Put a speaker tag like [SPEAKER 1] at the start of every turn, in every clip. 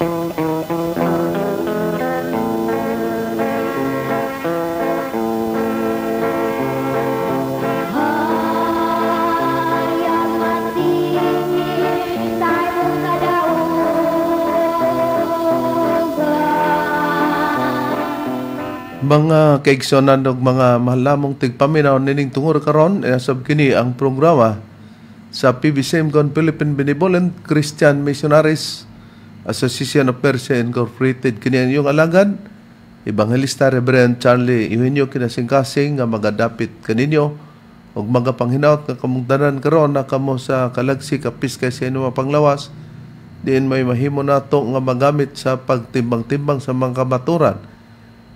[SPEAKER 1] mga kaigsonan ng mga mahalamong tigpaminaw nining tungor karon asab eh, kini ang programa sa PBCM Philippine Benevolent Christian Missionaries Association of Persia Incorporated kaniya yung alagan, Evangelista Reverend Charlie Eugenio kinasingkasing nga magadapit kaninyo ug mga panghinaot nga kamugdanan karon na kamo sa kalagsi kapis kay sa inyo panglawas diin may mahimo nato nga magamit sa pagtimbang-timbang sa mga kamaturan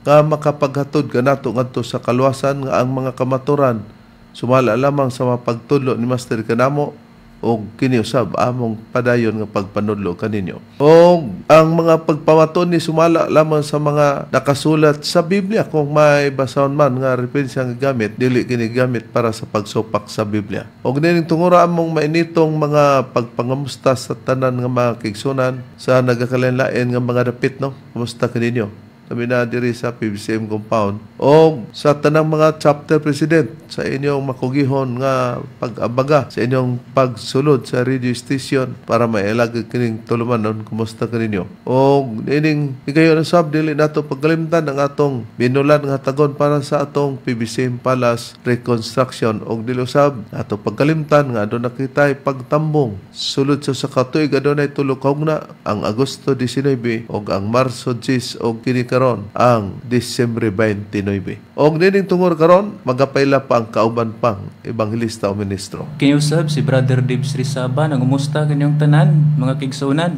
[SPEAKER 1] nga makapaghatod ka nato ngadto sa kaluwasan nga ang mga kamaturan sumala lamang sa mapagtulo ni Master Kanamo o kini usab among padayon nga pagpanudlo kaninyo. O ang mga pagpamaton ni sumala lamang sa mga nakasulat sa Biblia kung may basahon man nga referensya nga gamit dili kini gamit para sa pagsupak sa Biblia. O nining tungura among mainitong mga pagpangamusta sa tanan nga mga kigsunan sa nagakalinlain nga mga dapit no. Kumusta kaninyo? na minadiri sa PBCM compound o sa tanang mga chapter president sa inyong makugihon nga pag-abaga sa inyong pagsulod sa radio station para mailag kining tulumanon kumusta kaninyo o ining igayo na sab dili nato paglimtan ang atong binulan nga tagon para sa atong PBCM Palace reconstruction og dili usab ato pagkalimtan nga aduna kitay pagtambong sulod sa sa katuig adunay tulo kaugna ang Agosto 19 og ang Marso 10 og kini karon ang Disyembre 29. Og nining tungod karon magapaila pa ang kauban pang ebanghelista o ministro.
[SPEAKER 2] Kiniusab si Brother Dibs Rizaba nangumusta kanyang tanan mga kigsunan.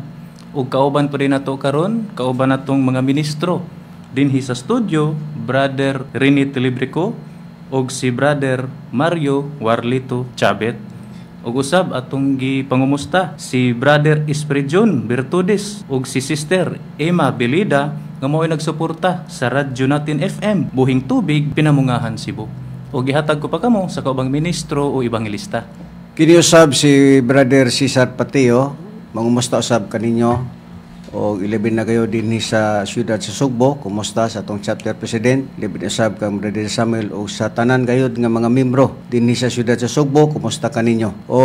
[SPEAKER 2] Og kauban pa rin nato karon, kauban natong mga ministro Din sa studio Brother Rini Telibrico og si Brother Mario Warlito Chabet Og usab atong gipangumusta si Brother Espridjon Virtudes ug si Sister Emma Belida nga mao'y nagsuporta sa radyo natin FM buhing tubig pinamungahan Cebu. O gihatag ko pa kamo sa kaubang ministro o ibang ibangelista.
[SPEAKER 3] Kini sab si Brother Cesar Patio, mangumusta usab kaninyo o ilibin na kayo din sa siyudad sa Sugbo. Kumusta sa atong chapter president? Ilibin usab kang Brother Samuel o sa tanan kayo nga mga membro din sa siyudad sa Sugbo. Kumusta kaninyo? O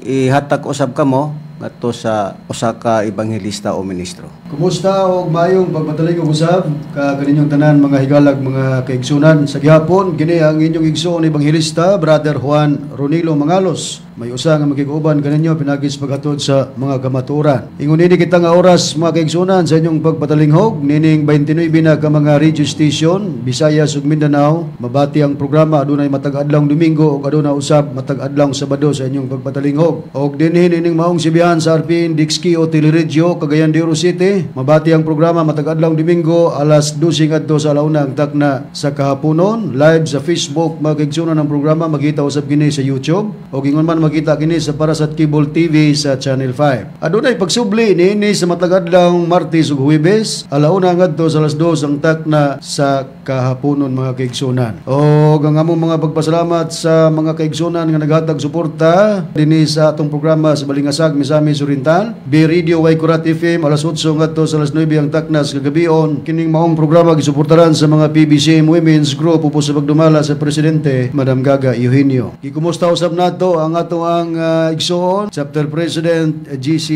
[SPEAKER 3] ihatag usab kamo bato sa usa ka ebanghelista o ministro.
[SPEAKER 4] Kumusta og mayong pagpadalig og usab ka kaninyong tanan mga higalag mga kaigsoonan sa gihapon gini ang inyong igsoon ebanghelista Brother Juan Ronilo Mangalos may usa nga magiguban ganinyo pinagis paghatod sa mga kamaturan. Ingon nini kita nga oras mga kaigsunan sa inyong pagpatalinghog nining 29 na ka mga radio station Bisaya ug Mindanao. Mabati ang programa adunay matag adlaw Domingo ug aduna usab matag adlaw Sabado sa inyong pagpatalinghog. Og dinhi nining maong sibihan sa RPN Dixki o Teleradyo Cagayan de Oro City. Mabati ang programa matag adlaw Domingo alas 12 ngadto sa alauna ang takna sa kahaponon live sa Facebook mga kaigsunan ang programa magita usab kini sa YouTube. Og ingon man makita kini sa Parasat Cable TV sa Channel 5. Adunay pagsubli ni ini sa matagadlong Martes ug Huwebes, alauna ngadto sa alas 2 ang takna sa kahaponon mga kaigsoonan. O ang among mga pagpasalamat sa mga kaigsoonan nga naghatag suporta dinhi sa atong programa sa Balingasag Misami Surintal, B Radio Y Kurat FM alas 8 ngadto sa alas 9 ang takna sa kagabion. Kining maong programa gisuportahan sa mga PBCM Women's Group upo sa pagdumala sa presidente Madam Gaga Eugenio. Gikumusta usab nato ang ato ato ang uh, igsoon, chapter president eh, GC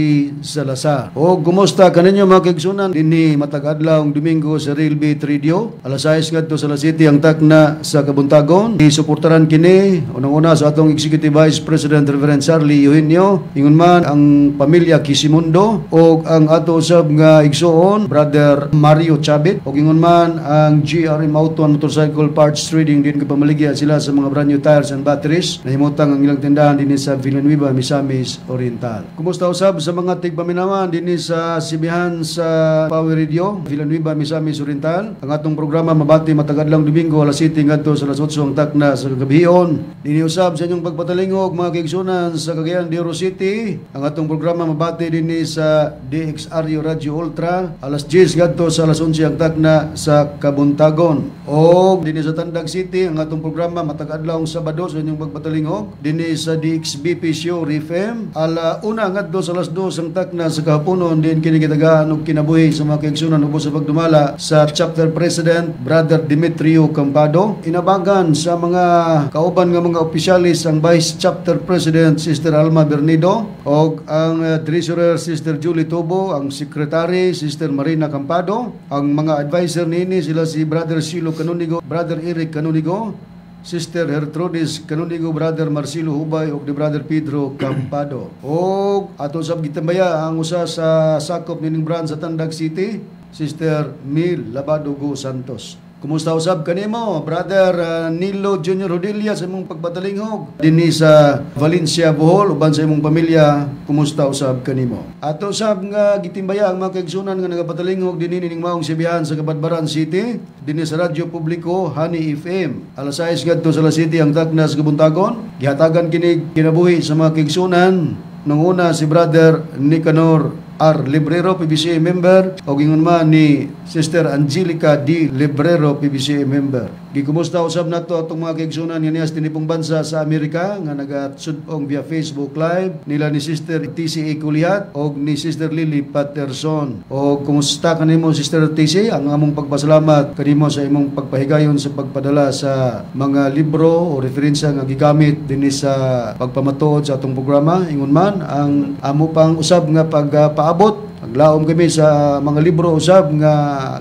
[SPEAKER 4] Salazar. O kumusta kaninyo mga kaigsunan dinhi matag adlawng Domingo sa Real Beat Radio. Alas 6 ngadto sa Las City ang takna sa Kabuntagon. Isuportaran kini unang-una sa atong Executive Vice President Reverend Charlie Eugenio, ingon man ang pamilya Kisimundo o ang ato usab nga igsoon Brother Mario Chabit o ingon man ang GRM Auto and Motorcycle Parts Trading din kapamaligya sila sa mga brand new tires and batteries. Nahimutang ang ilang tindahan din din sa Villanueva, Misamis Oriental. Kumusta usab sa mga tigpaminawan din sa Sibihan sa Power Radio, Villanueva, Misamis Oriental. Ang atong programa mabati matagadlang Domingo alas 7 ngadto sa alas 8 ang takna sa gabion. Dini usab sa inyong pagpatalingog mga kaigsunan sa Cagayan de Oro City. Ang atong programa mabati din sa DXRU Radio Ultra alas 10 ngadto sa alas 11 ang takna sa Kabuntagon. O din sa Tandag City ang atong programa matagadlong Sabado sa inyong pagpatalingog. Dini sa DXRU XBP Show Rifem. Ala una ngadto sa alas 2 ang takna sa kapunon din kini kitagahan og kinabuhi sa mga kaigsunan ubos sa pagdumala sa chapter president Brother Dimitrio Campado. Inabagan sa mga kauban nga mga opisyalis ang Vice Chapter President Sister Alma Bernido og ang eh, Treasurer Sister Julie Tubo, ang Secretary Sister Marina Campado, ang mga advisor nini sila si Brother Silo Canonigo, Brother Eric Canonigo, Sister Hertrudes kanunigo Brother Marcelo Hubay ug ni Brother Pedro Campado. og ato sab gitambaya ang usa sa sakop nining brand sa Tandag City, Sister Mil Labadugo Santos. Kumusta usab kanimo, brother uh, Nilo Junior Rodilla sa imong pagbatalingog dinhi sa Valencia Bohol uban sa imong pamilya, kumusta usab kanimo? Ato usab nga gitimbaya ang mga kaigsunan nga nagapatalingog dinhi ning maong sibihan sa Kabadbaran City dinhi sa Radyo Publiko Hani FM. Alas 6 ngadto sa La City ang Tagnas Gabuntagon. Gihatagan kini kinabuhi sa mga kaigsunan nung una si brother Nicanor R. Librero, PBCA member, o gingon man ni Sister Angelica D. Librero, PBCA member. Gikumusta usab nato atong mga kaigsunan niya sa tinipong bansa sa Amerika nga nagatsudong via Facebook Live nila ni Sister TCA Kulihat o ni Sister Lily Patterson. O kumusta mo Sister TCA ang among pagpasalamat kanimo sa imong pagpahigayon sa pagpadala sa mga libro o referensya nga gigamit dinhi sa pagpamatuod sa atong programa ingon man ang amo pang usab nga pagpa ah, abot paglaom kami sa mga libro usab nga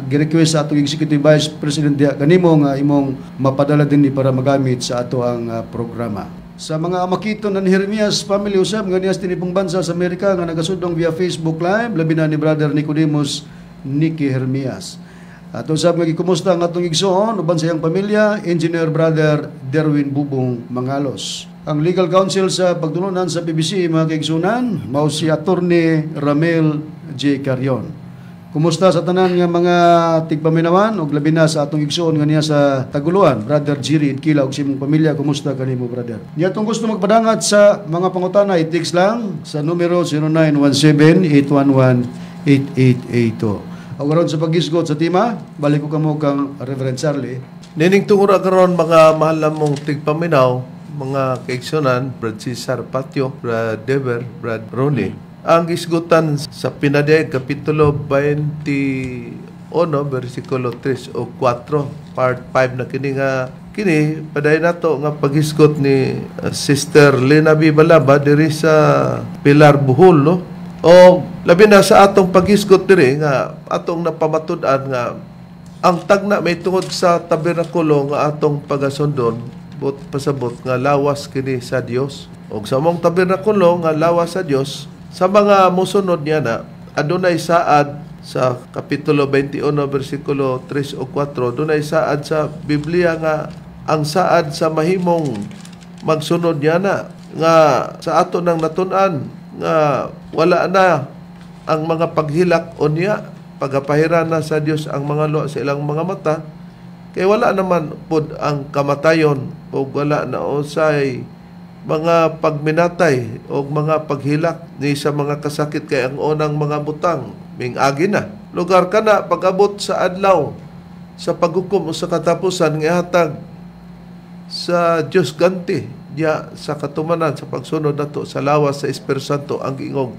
[SPEAKER 4] gi-request sa atong executive vice president diha kanimo nga imong mapadala din para magamit sa ato ang uh, programa sa mga amakiton ng Hermias family usab nga niyas tinipong bansa sa Amerika nga nagasudong via Facebook live labi na ni brother Nicodemus Nikki Hermias Ato usab nga gikumusta ang atong igsoon uban sa iyang pamilya, Engineer Brother Derwin Bubong Mangalos ang legal counsel sa pagtulunan sa BBC, mga kaigsunan, mao si Attorney Ramel J. Carion. Kumusta sa tanan nga mga tigpaminawan o labi na sa atong igsoon nga niya sa Taguluan, Brother Jiri, Kila og simong pamilya, kumusta kanimo brother? Niya tong gusto magpadangat sa mga pangutana, i lang sa numero 0917-811-8882.
[SPEAKER 1] Awaron sa pagisgot sa tima, balik ko kamo kang Reverend Charlie. Nining tungura karon mga mahal mong tigpaminaw, mga kaigsunan, Brad Cesar Patio, Brad Dever, Brad Ronnie. Mm. Ang isgutan sa Pinaday, Kapitulo 21, versikulo 3 o 4, part 5 na kini nga kini paday nato nga paghisgot ni uh, Sister Lena Bibalaba Balaba diri sa Pilar Buhol no o labi na sa atong paghisgot diri nga atong napamatud-an nga ang tagna may tungod sa tabernakulo nga atong pagasundon pasabot pasabot nga lawas kini sa Dios og sa mong tabernakulo nga lawas sa Dios sa mga mosunod niya na adunay saad sa kapitulo 21 bersikulo 3 o 4 dunay saad sa Biblia nga ang saad sa mahimong magsunod niya na nga sa ato nang natun-an nga wala na ang mga paghilak o niya pagapahiran na sa Dios ang mga luwa sa ilang mga mata Kay wala naman pod ang kamatayon o wala na usay mga pagminatay o mga paghilak ni sa mga kasakit kay ang unang mga butang ming agi na lugar kana pagabot sa adlaw sa paghukom o sa katapusan nga hatag sa Dios ganti ya, sa katumanan sa pagsunod nato sa lawas sa Espiritu Santo ang ingog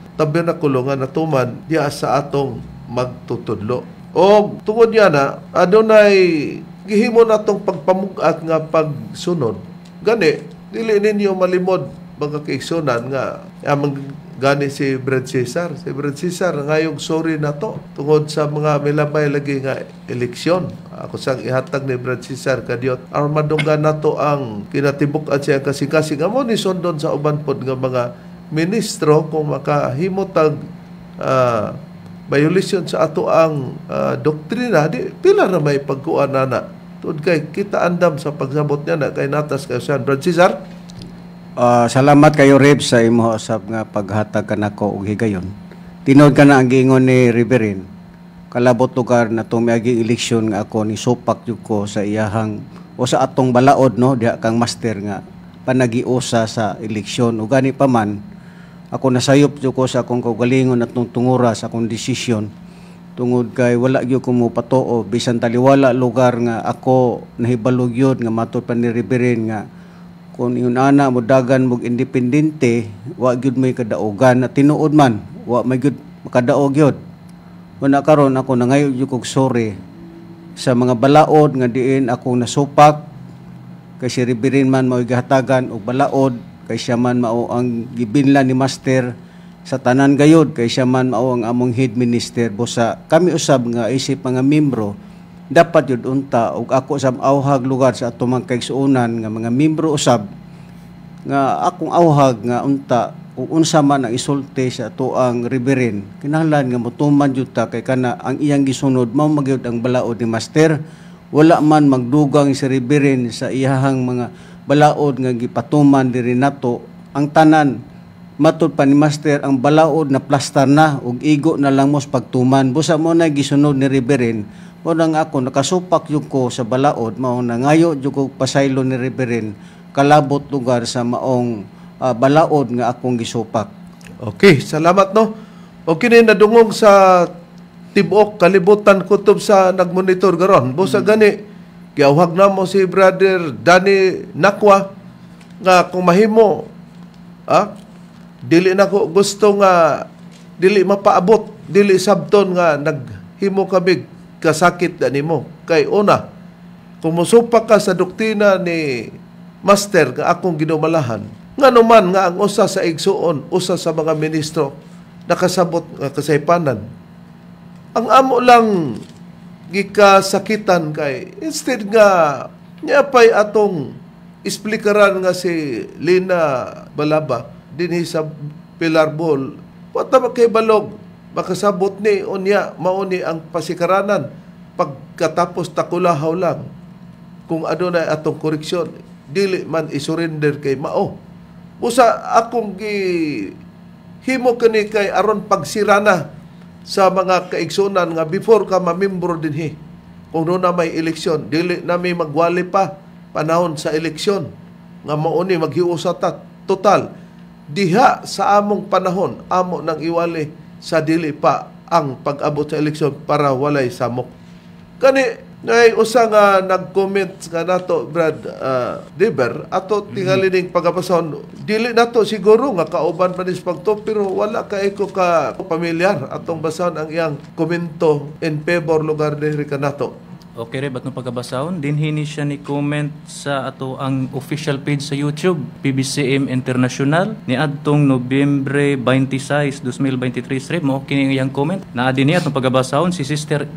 [SPEAKER 1] kulungan na tuman ya, sa atong magtutudlo o tungod niya na adunay gihimo na itong pagpamugat nga pagsunod. Gani, dili ninyo malimod mga kaigsunan nga amang gani si Brad Cesar. Si Brad Cesar ngayong sorry na to tungod sa mga milabay lagi nga eleksyon. Ako sang ihatag ni Brad Cesar kadiot armadongga na to ang kinatibuk at siya kasing-kasing. mo ni Sondon sa uban pod nga mga ministro kung makahimotag uh, ah, violation sa ato ang uh, doktrina di pila ra may pagkuan nana tud kay kita andam sa pagsabot niya na kay natas kay San Francisar
[SPEAKER 3] uh, salamat kayo Reb sa imo usab nga paghatag kanako og higayon tinod ka na ang gingon ni Riverin kalabot lugar na tumiagi eleksyon nga ako ni supak jud ko sa iyahang o sa atong balaod no diha kang master nga panagiusa sa eleksyon o pa man ako nasayop jud ko sa akong kaugalingon at tungtungura sa akong desisyon tungod kay wala gyud ko mo patuo bisan taliwala lugar nga ako nahibalo gyud nga matod pa ni Riberin nga kung yun ana mo dagan mog independente wa gyud may kadaogan at tinuod man wa may gyud makadaog gyud wala karon ako nangayo gyud kog sorry sa mga balaod nga diin ako nasupak kay si Riberin man mao gihatagan og balaod kay siya man mao ang gibinlan ni Master sa tanan gayod kay siya man mao ang among head minister busa kami usab nga isip mga membro dapat yun unta og ako sa awhag lugar sa atumang kaigsuunan nga mga membro usab nga akong awhag nga unta kung unsa man ang isulti sa tuang riberin kinahanglan nga motuman jud ta kay kana ang iyang gisunod mao magyud ang balaod ni master wala man magdugang si riberin sa iyahang mga balaod nga gipatuman diri nato ang tanan matud pa ni master ang balaod na plaster na ug igo na lang mos pagtuman busa mo na gisunod ni Riverin mo nang ako nakasupak yung ko sa balaod mao na ngayo yung ko pasaylo ni Riverin kalabot lugar sa maong uh, balaod
[SPEAKER 1] nga akong gisupak okay salamat no okay na nadungog sa tibok kalibutan kutob sa nagmonitor garon busa mm. gani kaya huwag na mo si Brother Danny Nakwa nga kung mahimo, ah, dili na ko gusto nga dili mapaabot, dili sabton nga naghimo kami kasakit na nimo. Kay una, kung musupak ka sa doktrina ni Master nga akong ginumalahan, nga naman nga ang usa sa igsuon, usa sa mga ministro, nakasabot nga kasaypanan. Ang amo lang gikasakitan kay instead nga niya pay atong explikaran nga si Lina Balaba dinhi sa Pilar Ball wata kay balog makasabot ni unya mauni ang pasikaranan pagkatapos takulahaw lang kung adunay ano atong koreksyon dili man isurrender kay mao usa akong gi himo kani kay aron pagsirana sa mga kaigsunan nga before ka mamembro dinhi kung no na may eleksyon dili na may magwali pa panahon sa eleksyon nga mauni maghiusatat total diha sa among panahon amo nang iwali sa dili pa ang pag-abot sa eleksyon para walay samok kani Nay usa nga nag-comment nga nato Brad uh, ah, Diver ato mhm. tingali ning pagapason dili nato siguro nga kauban pa nis pagto pero wala ka ko ka pamilyar atong basahon ang iyang komento in favor lugar diri kanato.
[SPEAKER 2] Okay re, ba't nung pagkabasaon, dinhi ni siya ni comment sa ato ang official page sa YouTube, PBCM International, ni adtong Nobyembre 26, 2023 re, mo kini ni comment. Na din ni atong pagkabasaon si Sister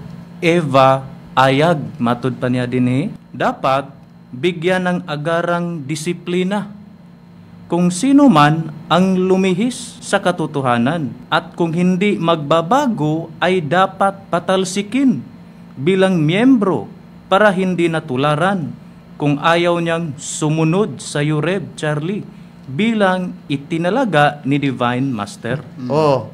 [SPEAKER 2] Eva Ayag matud pa niya dinhi, dapat bigyan ng agarang disiplina kung sino man ang lumihis sa katotohanan at kung hindi magbabago ay dapat patalsikin bilang miyembro para hindi natularan kung ayaw niyang sumunod sa Yureb Charlie bilang
[SPEAKER 1] itinalaga ni Divine Master. Oh,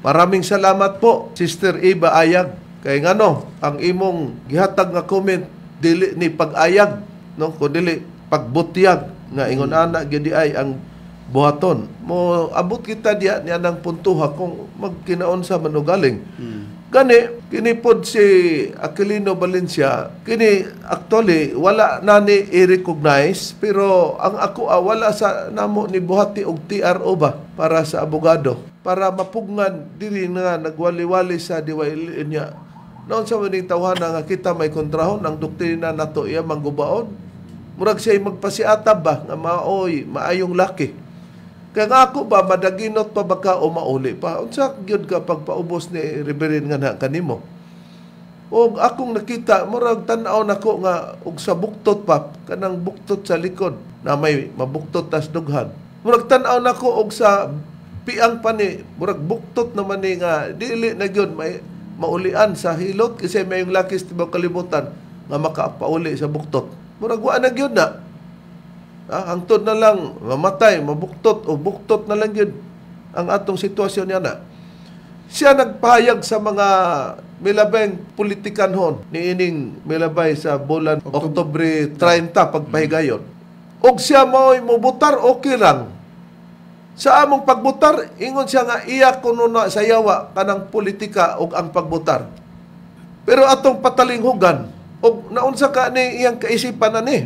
[SPEAKER 1] maraming salamat po Sister Eva Ayag. Kay ngano ang imong gihatag nga comment dili ni pag-ayag no kun dili pagbutyag nga ingon ana gyud ay ang buhaton. Mo abot kita diya ni ng puntuha kung magkinaon sa manugaling. Hmm. Gani, kinipod si Aquilino Valencia, kini actually wala na ni i-recognize pero ang ako ah, wala sa namo ni buhati og TRO ba para sa abogado para mapugngan diri na nagwali-wali sa diwa niya noon sa tawhan tawhana nga kita may kontrahon ang doktrina nato iya manggubaon. Murag siya'y magpasiata ba nga maoy, maayong laki. Kaya nga ako ba, madaginot pa baka o mauli pa. Unsa gyud ka pagpaubos ni Riverine nga na kanimo. O akong nakita, murag tanaw nako nga og sa buktot pa, kanang buktot sa likod na may mabuktot tas dughan. Murag tanaw nako og sa piang pa ni, murag buktot naman ni nga dili na gyud may maulian sa hilot kasi may yung lakis tibaw kalibutan nga makapauli sa buktot. Murag wa na gyud na. Ah, hangtod na lang mamatay, mabuktot o buktot na lang gyud ang atong sitwasyon niya na. Siya nagpahayag sa mga milabeng hon ni ining milabay sa bulan Oktobre 30 pagpahigayon. Mm. Og siya mo'y mubutar okay lang sa among pagbutar, ingon siya nga iya kuno na sayawa kanang politika og ang pagbutar. Pero atong patalinghugan og naunsa ka ni iyang kaisipan ani ni.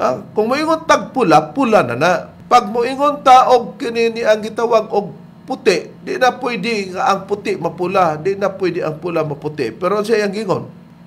[SPEAKER 1] Ah, kung moingon tag pula, pula na na. Pag moingon ta og kini ni ang gitawag og puti, di na pwede ang puti mapula, di na pwede ang pula maputi. Pero siya yung gingon,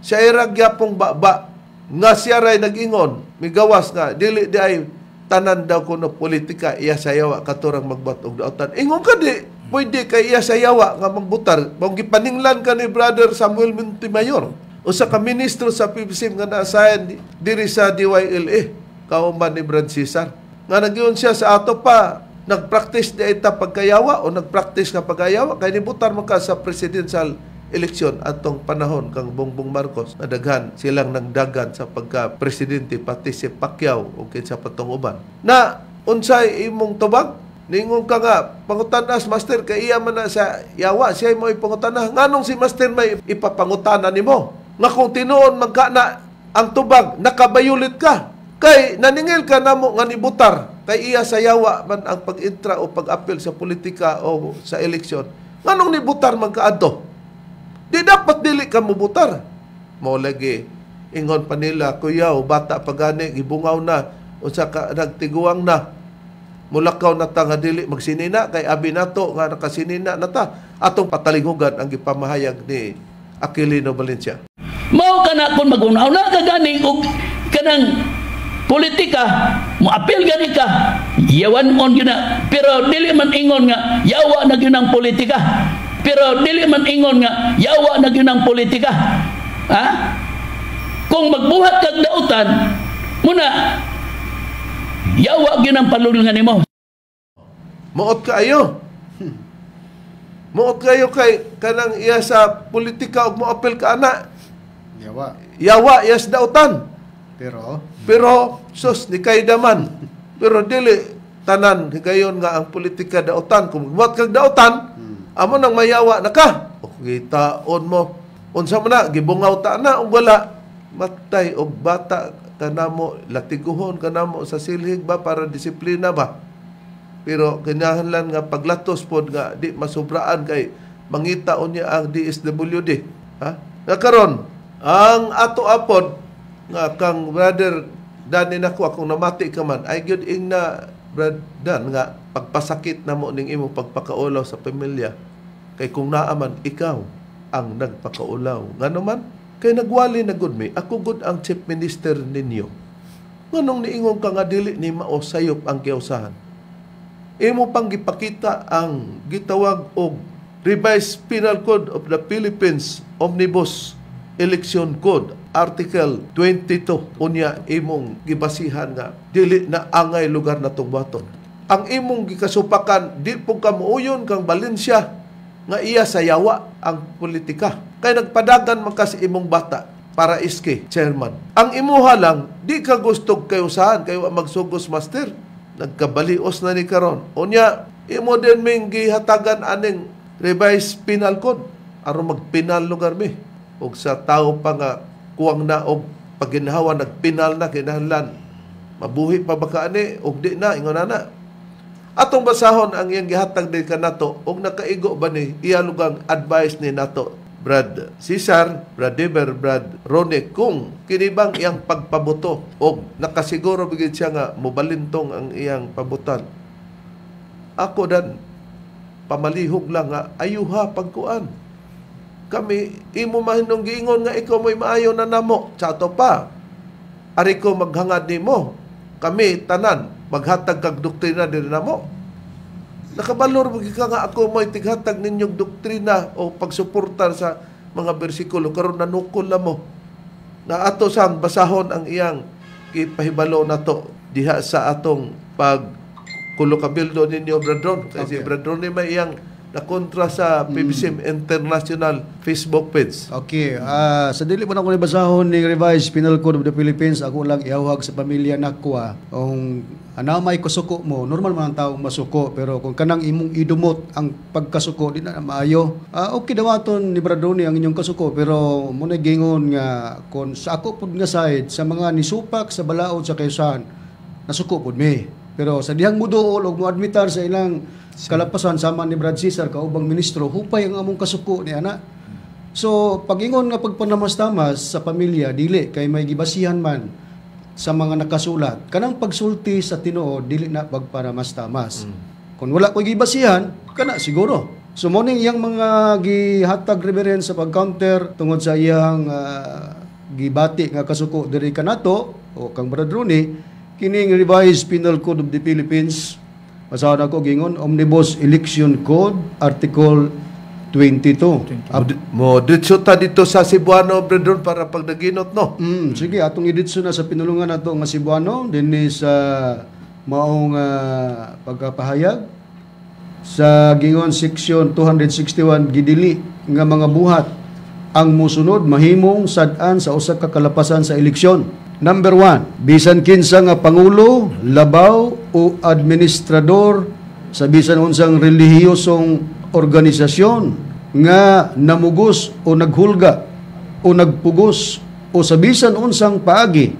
[SPEAKER 1] siya ay ragyapong baba, nga siya ray nagingon, migawas nga, dili di ay tanan daw ko na politika iya sayawa katurang og daotan. Ingon ka di, pwede kay iya sayawa nga magbutar. Kung gipaninglan ka ni Brother Samuel Montemayor, o sa ministro sa PBSIM nga naasayan diri sa DYLA, kauman ni Brad Cesar. Nga nagyon siya sa ato pa, nagpractice di ita pagkayawa o nagpractice nga pagkayawa, kay nibutar mo ka sa presidential eleksyon atong panahon kang Bongbong Marcos na daghan silang nagdagan sa pagka presidente pati si Pacquiao o kinsa patong uban na unsay imong tubag Ningong ka nga pangutanas master kay iya man na sa yawa siya mo ipangutanah nganong si master may ipapangutana nimo nga kung tinuon na ang tubag nakabayulit ka kay naningil ka namo nga nibutar kay iya sa yawa man ang pag-intra o pag-apil sa politika o sa eleksyon nganong nibutar man kaadto Di dapat dili ka mubutar. Mo lagi ingon pa nila kuyaw bata pagani gibungaw na unsa ka nagtiguang na mulakaw na ta nga dili magsinina kay abi nato nga nakasinina na ta atong patalingugan ang gipamahayag ni Aquilino Valencia.
[SPEAKER 5] Mao kana kun magunaw na ka gani og kanang politika mo apil gani ka
[SPEAKER 1] yawan on gyud
[SPEAKER 5] pero dili man ingon nga yawa na gyud ang politika pero dili man ingon nga yawa na gyud ang politika. Ha? Kung magbuhat kag dautan,
[SPEAKER 1] muna yawa gyud ang palulungan nimo. Muot kaayo. Hmm. Muot kayo kay kanang iya sa politika og moapil ka ana. Yawa. Yawa yes dautan. Pero pero sus ni kay daman. Pero dili tanan higayon nga ang politika dautan kung magbuhat kag dautan Amo nang mayawa na ka. O on mo. Unsa man na, gibungaw ta na, ug wala. Matay o bata kanamo, latiguhon kanamo sa silhig ba para disiplina ba? Pero kinahanglan nga paglatos pod nga di masubraan kay mangita unya ang DSWD. Ha? Nga karon, ang ato apod nga kang brother dani nako akong namati ka man ay gyud ing na brother dan nga pagpasakit namo ning imong pagpakaulaw sa pamilya Kay kung naaman ikaw ang nagpakaulaw. Nga naman, kay nagwali na gud mi, ako gud ang chief minister ninyo. Nganong niingon ka nga dili ni mao sayop ang kiusahan. Imo pang gipakita ang gitawag og Revised Penal Code of the Philippines Omnibus Election Code Article 22 unya imong gibasihan nga dili na angay lugar natong baton ang imong gikasupakan di pug kamuuyon kang Valencia nga iya sayawa ang politika. Kay nagpadagan man kasi imong bata para iske chairman. Ang imuha lang, di ka gusto kayo saan, kayo magsugos master. Nagkabalios na ni Karon. Unya, imo din ming gihatagan aning revised penal code. Aro magpinal lugar mi. Og sa tao pa nga kuwang na og paginhawa nagpinal na kinahanlan. Mabuhi pa ba ani? og di na ingon na Atong basahon ang iyang gihatag din kanato og nakaigo ba ni iya advice ni nato Brad Cesar, Brad Deber, Brad Rone kung kinibang iyang pagpabuto o nakasiguro bigid siya nga mubalintong ang iyang pabutan. Ako dan pamalihog lang nga ayuha pagkuan. Kami imo mahinong giingon nga ikaw mo'y maayo na namo. Chato pa. Ari ko maghangad ni mo, Kami tanan maghatag kag doktrina din na mo. Nakabalor mo ka nga ako mo tighatag ninyong doktrina o pagsuporta sa mga bersikulo karon nanukol na mo. Na ato sang basahon ang iyang ipahibalo na to diha sa atong pag kulo kabildo ninyo brethren kasi okay. brethren ni may iyang na kontra sa PBCM mm. International Facebook page. Okay.
[SPEAKER 4] Uh, sa dili mo na ko nibasahon ni Revised Penal Code of the Philippines, ako lang ihawag sa pamilya nakwa. Ah. Kung may kusuko mo, normal man ang taong masuko, pero kung kanang imong idumot ang pagkasuko, di na maayo. Uh, okay dawaton ni Bradoni ang inyong kasuko, pero muna gingon nga, kung sa ako pud nga side, sa mga nisupak, sa balaod, sa kaysan, nasuko pud mi. Pero sa dihang muduol, og mo admitar sa ilang Kalapasan sama ni Brad Cesar kaubang ministro hupay ang among kasuko ni ana. So pagingon nga pagpanamastamas sa pamilya dili kay may gibasihan man sa mga nakasulat kanang pagsulti sa Tinoo dili na pagparamastamas. Mm. Kung wala ko gibasihan kana siguro. So mo ning iyang mga gihatag reverence sa pagcounter tungod sa iyang uh, gibati nga kasuko diri kanato o kang Brad Rooney kining revised penal code of the Philippines Masada ko gingon Omnibus Election Code Article 22. mo
[SPEAKER 1] ditso ta dito sa Cebuano brethren para pagdaginot
[SPEAKER 4] no. Mm, sige atong iditso na sa pinulungan nato nga Cebuano dinhi sa uh, maong uh, pagkapahayag sa gingon section 261 gidili nga mga buhat ang musunod mahimong sad-an sa usa ka kalapasan sa eleksyon. Number one, bisan kinsa nga pangulo, labaw o administrador sa bisan unsang relihiyosong organisasyon nga namugos o naghulga o nagpugos o sa bisan unsang paagi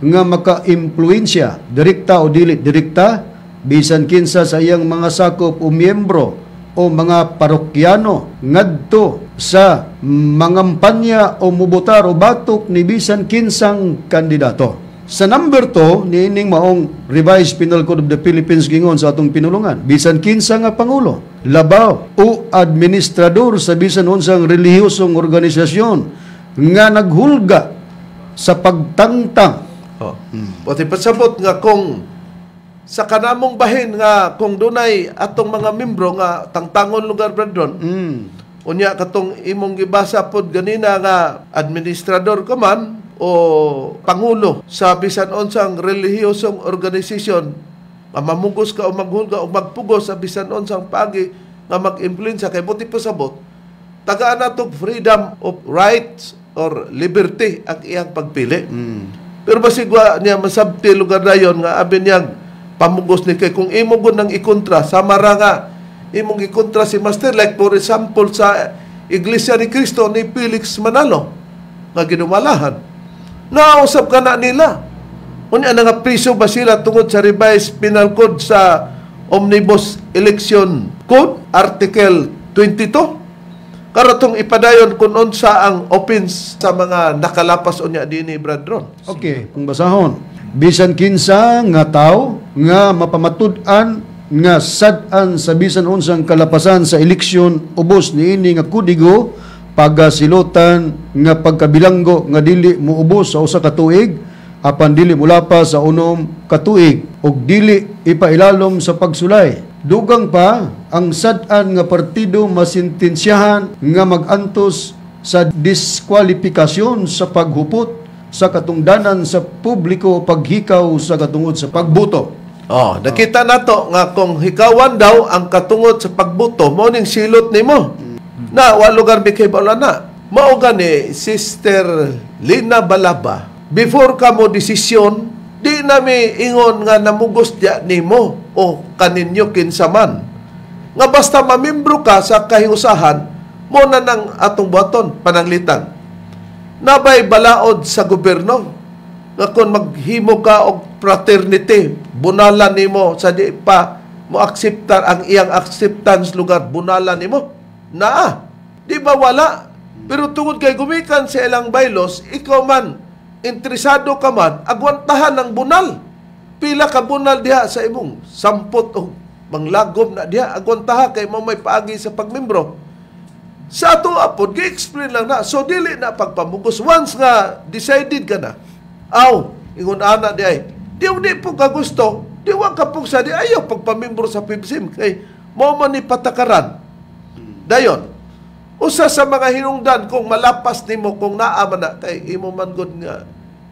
[SPEAKER 4] nga maka makaimpluensya direkta o dili direkta bisan kinsa sa iyang mga sakop o miyembro o mga parokyano ngadto sa mangampanya o mubutar o batok ni bisan kinsang kandidato. Sa number 2, niining maong Revised Penal Code of the Philippines gingon sa atong pinulungan. Bisan kinsang nga Pangulo, labaw o administrador sa bisan unsang relihiyosong
[SPEAKER 1] organisasyon nga naghulga sa pagtangtang. Oh. Hmm. Pati pasabot nga kung sa kanamong bahin nga kung dunay atong mga membro nga tangtangon lugar bradron, mm Unya katong imong gibasa pod ganina nga administrador ka man o pangulo sa bisan unsang relihiyosong organisasyon nga mamugos ka o maghulga o magpugos sa bisan unsang pagi nga mag-impluwensya kay buti pasabot tagaan nato freedom of rights or liberty ang iyang pagpili. Mm. Pero basigwa niya masabti lugar dayon nga abin niyang pamugos ni kay kung imo gud nang ikontra sa maranga imong gikontra si Master. Like for example sa Iglesia ni Cristo ni Felix Manalo nga ginumalahan. Nausap ka na nila. Unya na nga priso ba sila tungod sa revised penal code sa Omnibus Election Code Article 22 karatong ipadayon kun unsa ang offense sa mga nakalapas unya dinhi bradron okay kung basahon
[SPEAKER 4] bisan kinsa nga tao nga mapamatud-an nga sadan an sa bisan unsang kalapasan sa eleksyon ubos niini nga kodigo pagasilotan nga pagkabilanggo nga dili muubos sa usa ka tuig apan dili mulapa sa unom ka tuig ug dili ipailalom sa pagsulay dugang pa ang sadan nga partido masintensyahan nga magantos sa diskwalipikasyon sa paghupot sa katungdanan sa publiko
[SPEAKER 1] paghikaw sa katungod sa pagbuto Oh, nakita nato nga kung hikawan daw ang katungod sa pagbuto mo ning silot nimo. Na walugan mi kay bala na. Mao gani Sister Lina Balaba. Before ka mo desisyon, di nami ingon nga namugos dia nimo o kaninyo kinsaman. Nga basta mamembro ka sa kahiusahan mo na nang atong buhaton pananglitan. Nabay balaod sa gobyerno nga kung maghimo ka og fraternity bunala nimo sa di pa mo acceptar ang iyang acceptance lugar bunala nimo na di ba wala pero tungod kay gumikan sa ilang baylos ikaw man interesado ka man agwantahan ng bunal pila ka bunal diha sa imong sampot o manglagom na diha agwantaha kay mo may paagi sa pagmembro sa ato apod gi-explain lang na so dili na pagpamugos once nga decided ka na aw ingon ana di ay Di di po ka gusto, di wa ka po sa di ayaw pagpamimbro sa PIBSIM kay mo man ni patakaran. Dayon, usa sa mga hinungdan kung malapas nimo kung naa man na kay imo man gud nga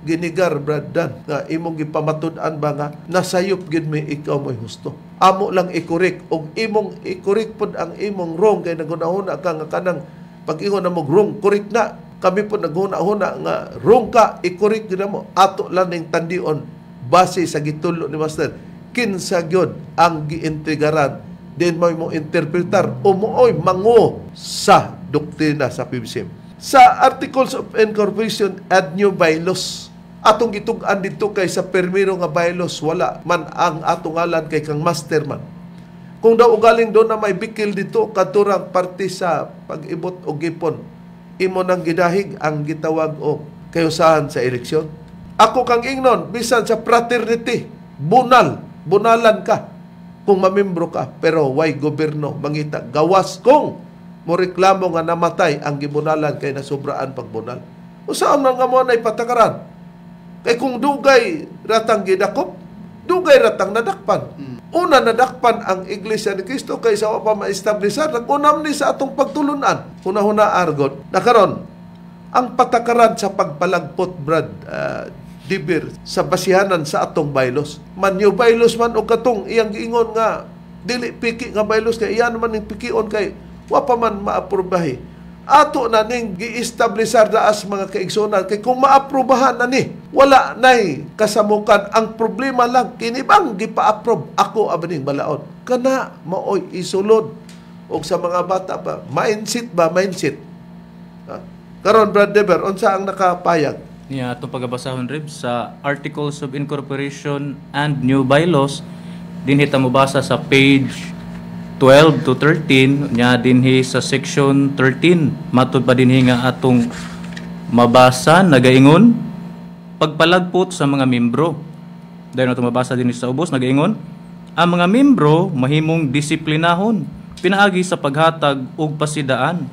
[SPEAKER 1] ginigar bradan nga imong gipamatud-an ba nga nasayop gid mi ikaw moy husto amo lang ikorek og imong ikorek pod ang imong wrong kay nagunahuna ka nga kanang pag ingon na mo wrong korek na kami po naghuna-huna nga wrong ka ikorek gid mo ato lang ning tandion base sa gitulo ni Master kinsa gyud ang giintrigaran din mo mo interpretar o mooy mango sa doktrina sa PBSM. Sa Articles of Incorporation ad new bylaws atong gitug-an dito kay sa permiro nga bylaws wala man ang atong alan kay kang masterman. Kung daw ugaling doon na may bikil dito katurang parte sa pag-ibot og gipon imo nang gidahig ang gitawag o kayusahan sa eleksyon. Ako kang ingnon, bisan sa fraternity, bunal, bunalan ka kung mamembro ka. Pero why gobyerno mangita gawas kung mo reklamo nga namatay ang gibunalan kay na nasubraan pagbunal. Usaon man nga mo na ipatakaran. Kay kung dugay ratang gidakop, dugay ratang nadakpan. Hmm. Una nadakpan ang Iglesia ni Kristo kay sa pa maestablisar nagunam ni sa atong pagtulunan. Una-una argot Nakaron, ang patakaran sa pagpalagpot brad uh, dibir sa basihanan sa atong baylos. Manyo yung baylos man o katong iyang giingon nga dili piki nga baylos kay iyan man ning pikion kay wa pa man maaprubahi. Ato na ning giestablisar na as mga kaigsunan kay kung maaprubahan na ni wala nay kasamukan ang problema lang kini bang gipa-approve ako abaning balaod. Kana maoy isulod og sa mga bata ba mindset ba mindset. Karon brother Deber, unsa ang nakapayag?
[SPEAKER 2] niya atong pagabasahon rib sa Articles of Incorporation and New Bylaws dinhi ta basa sa page 12 to 13 nya hi sa section 13 matud pa din hi nga atong mabasa nagaingon pagpalagpot sa mga membro dahil nato mabasa dinhi sa ubos nagaingon ang mga membro mahimong disiplinahon pinaagi sa paghatag og pasidaan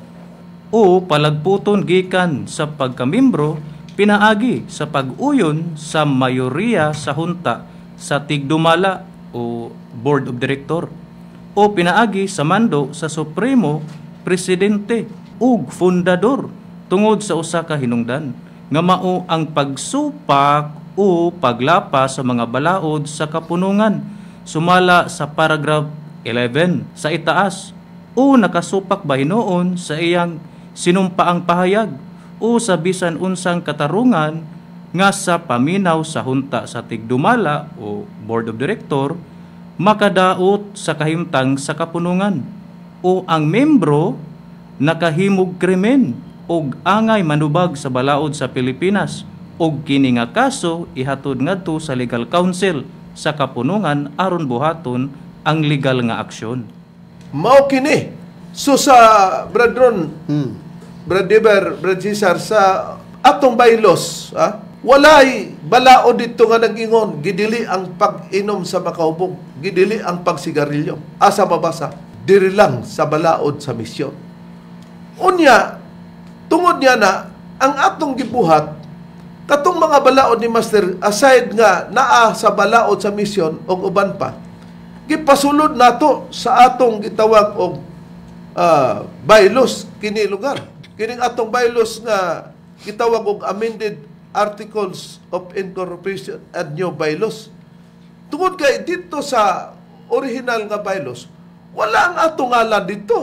[SPEAKER 2] o palagputon gikan sa pagkamimbro pinaagi sa pag-uyon sa mayoriya sa hunta sa tigdumala o board of director o pinaagi sa mando sa supremo presidente ug fundador tungod sa usa ka hinungdan nga mao ang pagsupak o paglapas sa mga balaod sa kapunungan sumala sa paragraph 11 sa itaas o nakasupak ba hinoon sa iyang sinumpaang pahayag o sa bisan unsang katarungan nga sa paminaw sa hunta sa tigdumala o board of director makadaot sa kahimtang sa kapunungan o ang membro nakahimog krimen og angay manubag sa balaod sa Pilipinas og kini nga kaso ihatod ngadto sa legal counsel sa kapunungan aron buhaton ang legal nga aksyon
[SPEAKER 1] mao kini so sa brethren hmm. Brad Diver, Brad Cesar, sa atong baylos, ah, walay balaod dito nga nagingon, gidili ang pag-inom sa makaubong, gidili ang pagsigarilyo. Asa mabasa, diri lang sa balaod sa misyon. Unya, tungod niya na, ang atong gibuhat, katong mga balaod ni Master, aside nga naa sa balaod sa misyon o uban pa, gipasulod nato sa atong gitawag og uh, ah, bylaws kini lugar. Kining atong bylaws nga gitawag og amended articles of incorporation and new bylaws. Tungod kay dito sa original nga bylaws, wala ang atong ngalan dito.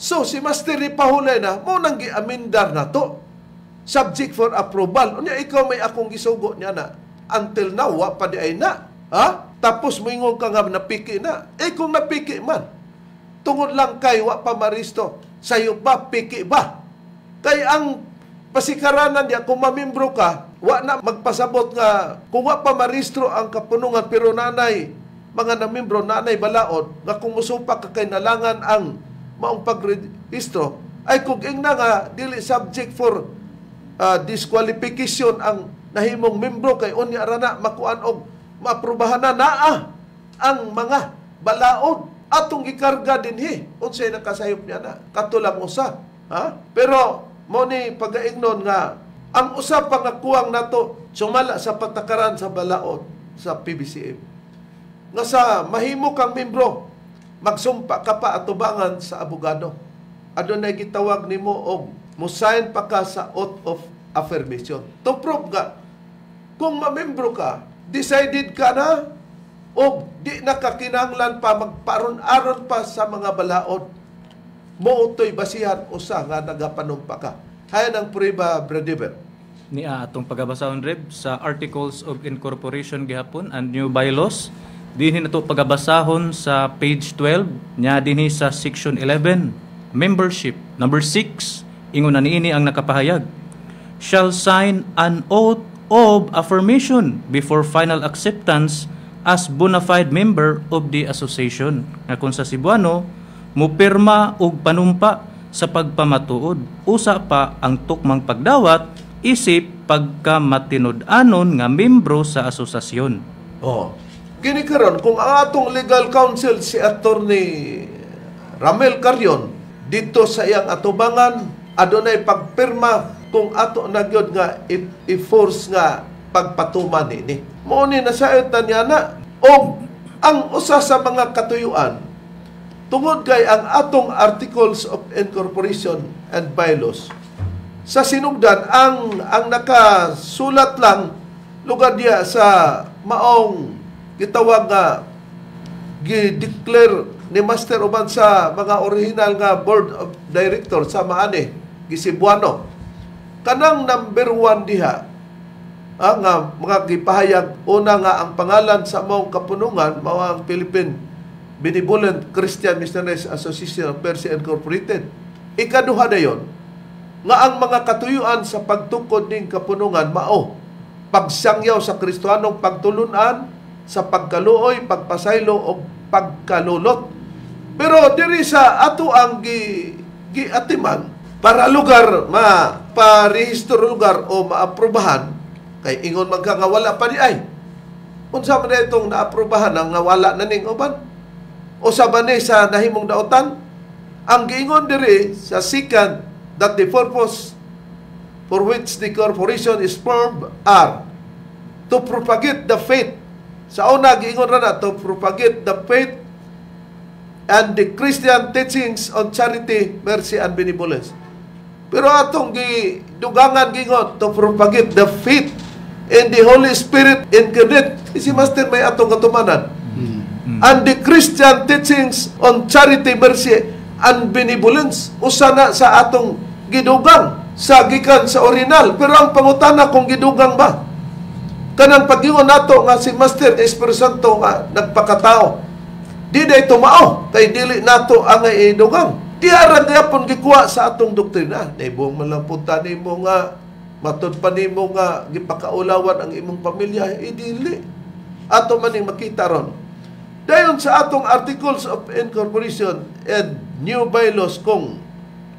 [SPEAKER 1] So si Master Ripahulay na, mo nang giamendar na to. Subject for approval. Unya ikaw may akong gisugo niya na. Until now, wa pa di ay na. Ha? Tapos moingon ka nga napiki na. Eh kung napiki man, tungod lang kay wa pa maristo Sayo ba, piki ba? Kay ang pasikaranan niya, kung mamembro ka, wa na magpasabot nga, kung wa pa maristro ang kapunungan, pero nanay, mga namembro, nanay balaod, nga kung musupa ka kay nalangan ang maong pagrehistro, ay kung ing na nga, dili subject for uh, disqualification ang nahimong membro kay unya rana makuan og maaprubahan na naa ang mga balaod atong gikarga dinhi unsay nakasayop niya na katulang usa ha pero mo ni pagaignon nga ang usa pa nato sumala sa patakaran sa balaod sa PBCM nga sa mahimo kang membro magsumpa ka pa atubangan sa abogado adunay gitawag nimo og musayn pa ka sa oath of affirmation to prove nga kung mamembro ka decided ka na o di nakakinanglan pa magparon-aron pa sa mga balaod mootoy basihan usa nga nagapanumpa ka hayan ang priba brediver
[SPEAKER 2] ni atong pagabasahon rib sa articles of incorporation gihapon and new bylaws dinhi nato pagabasahon sa page 12 nya dinhi sa section 11 membership number 6 ingon niini ang nakapahayag shall sign an oath of affirmation before final acceptance as bona fide member of the association nga kung sa Cebuano mupirma og panumpa sa pagpamatuod usa pa ang tukmang pagdawat isip pagkamatinud anon nga membro sa asosasyon. Oh.
[SPEAKER 1] Gini karon kung ang atong legal counsel si attorney Ramel Carion dito sa iyang atubangan adunay pagpirma kung ato na gyud nga i-force nga pagpatuman ini. Mauni na sa tanyana og ang usa sa mga katuyuan tungod kay ang atong Articles of Incorporation and Bylaws sa sinugdan ang ang nakasulat lang lugar niya sa maong gitawag nga gi-declare ni Master Uban sa mga original nga board of director sa Maane, gisibuano kanang number one diha ah, nga mga gipahayag una nga ang pangalan sa among kapunungan mao ang Philippine Benevolent Christian Missionaries Association of Persia Incorporated. Ikaduha dayon nga ang mga katuyuan sa pagtukod ning kapunungan mao pagsangyaw sa Kristohanong pagtulunan sa pagkaluoy, pagpasaylo o pagkalulot. Pero diri sa ato ang gi, atiman para lugar ma parehistro lugar o maaprubahan Kay ingon man ka pa ni ay. Unsa man itong naaprobahan ang nga wala na ning uban? O sa bani sa nahimong dautan? Ang giingon diri sa sikan that the purpose for which the corporation is formed are to propagate the faith. Sa una, giingon ra na, to propagate the faith and the Christian teachings on charity, mercy, and benevolence. Pero atong gidugangan gingon to propagate the faith and the Holy Spirit incarnate. Si Master may atong katumanan. Mm-hmm. And the Christian teachings on charity, mercy, and benevolence usana sa atong gidugang sa gikan sa orinal. Pero ang pangutana kung gidugang ba? Kanang pag nato nga si Master Espersanto nga nagpakatao. Di na tumao kay dili nato ang idugang. Di harang gapon gikuha sa atong doktrina. Naibong malamputan ni mo nga Matod pa nimo nga gipakaulawan ang imong pamilya, idili. Eh, Ato man ning makita ron. Dayon sa atong Articles of Incorporation and New Bylaws kung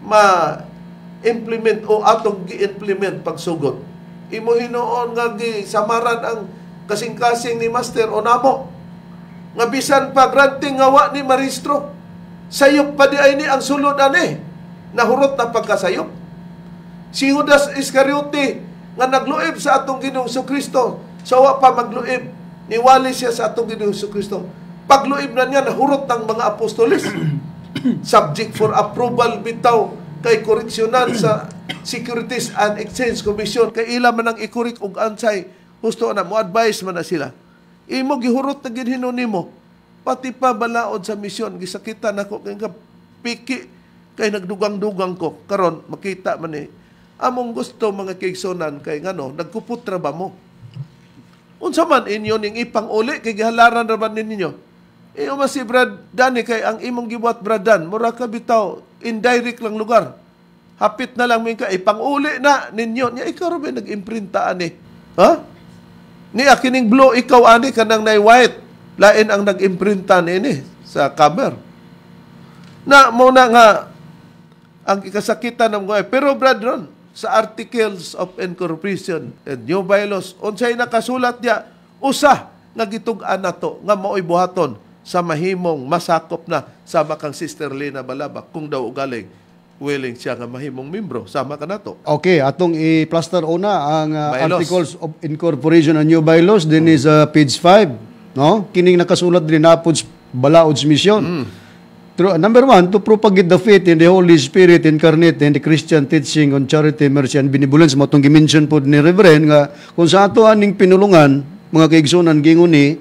[SPEAKER 1] ma-implement o atong gi-implement pagsugot. Imo hinuon nga gi samaran ang kasing-kasing ni Master o namo. Nga bisan pa granting wa ni Maristro, sayop pa di ay ni ang sulod ani. Nahurot na pagkasayop. Si Judas Iscariote nga nagluib sa atong Ginoong Kristo, sawa pa magluob, niwali siya sa atong Ginoong Kristo. Pagluib na niya nahurot ng mga apostolis. Subject for approval bitaw kay koreksyonan sa Securities and Exchange Commission kay ila man ang ikurik og ansay husto na mo advice man na sila. Imo gihurot na ginhino nimo pati pa balaod sa misyon gisakita nako kay piki kay nagdugang-dugang ko karon makita man ni eh, among gusto mga kaigsunan kay ngano nagkuputra ba mo unsa man inyo ning ipang uli kay gihalaran ra ba ninyo eh mas si Brad Dani kay ang imong gibuhat Brad Dan mura ka bitaw indirect lang lugar hapit na lang min ka ipang eh, uli na ninyo nya ikaw ra ba ani ha ni akining blue ikaw ani kanang nay white lain ang nagimprinta imprinta nini sa cover na mo na nga ang ikasakitan ng mga pero Brad Ron sa Articles of Incorporation and New Bylaws unsay nakasulat niya usa nga gitug-an nato nga maoy buhaton sa mahimong masakop na sama kang Sister Lena Balabak kung daw galing willing siya nga mahimong membro sama ka nato
[SPEAKER 4] okay atong i-plaster una ang uh, articles of incorporation and new bylaws din mm. is uh, page 5 no kining nakasulat din na Balaod's mission mm Ah, number one, to propagate the faith in the Holy Spirit incarnate and the Christian teaching on charity, mercy, and benevolence. Matong gimension po ni Reverend nga kung sa ato aning pinulungan, mga kaigsunan, ginguni,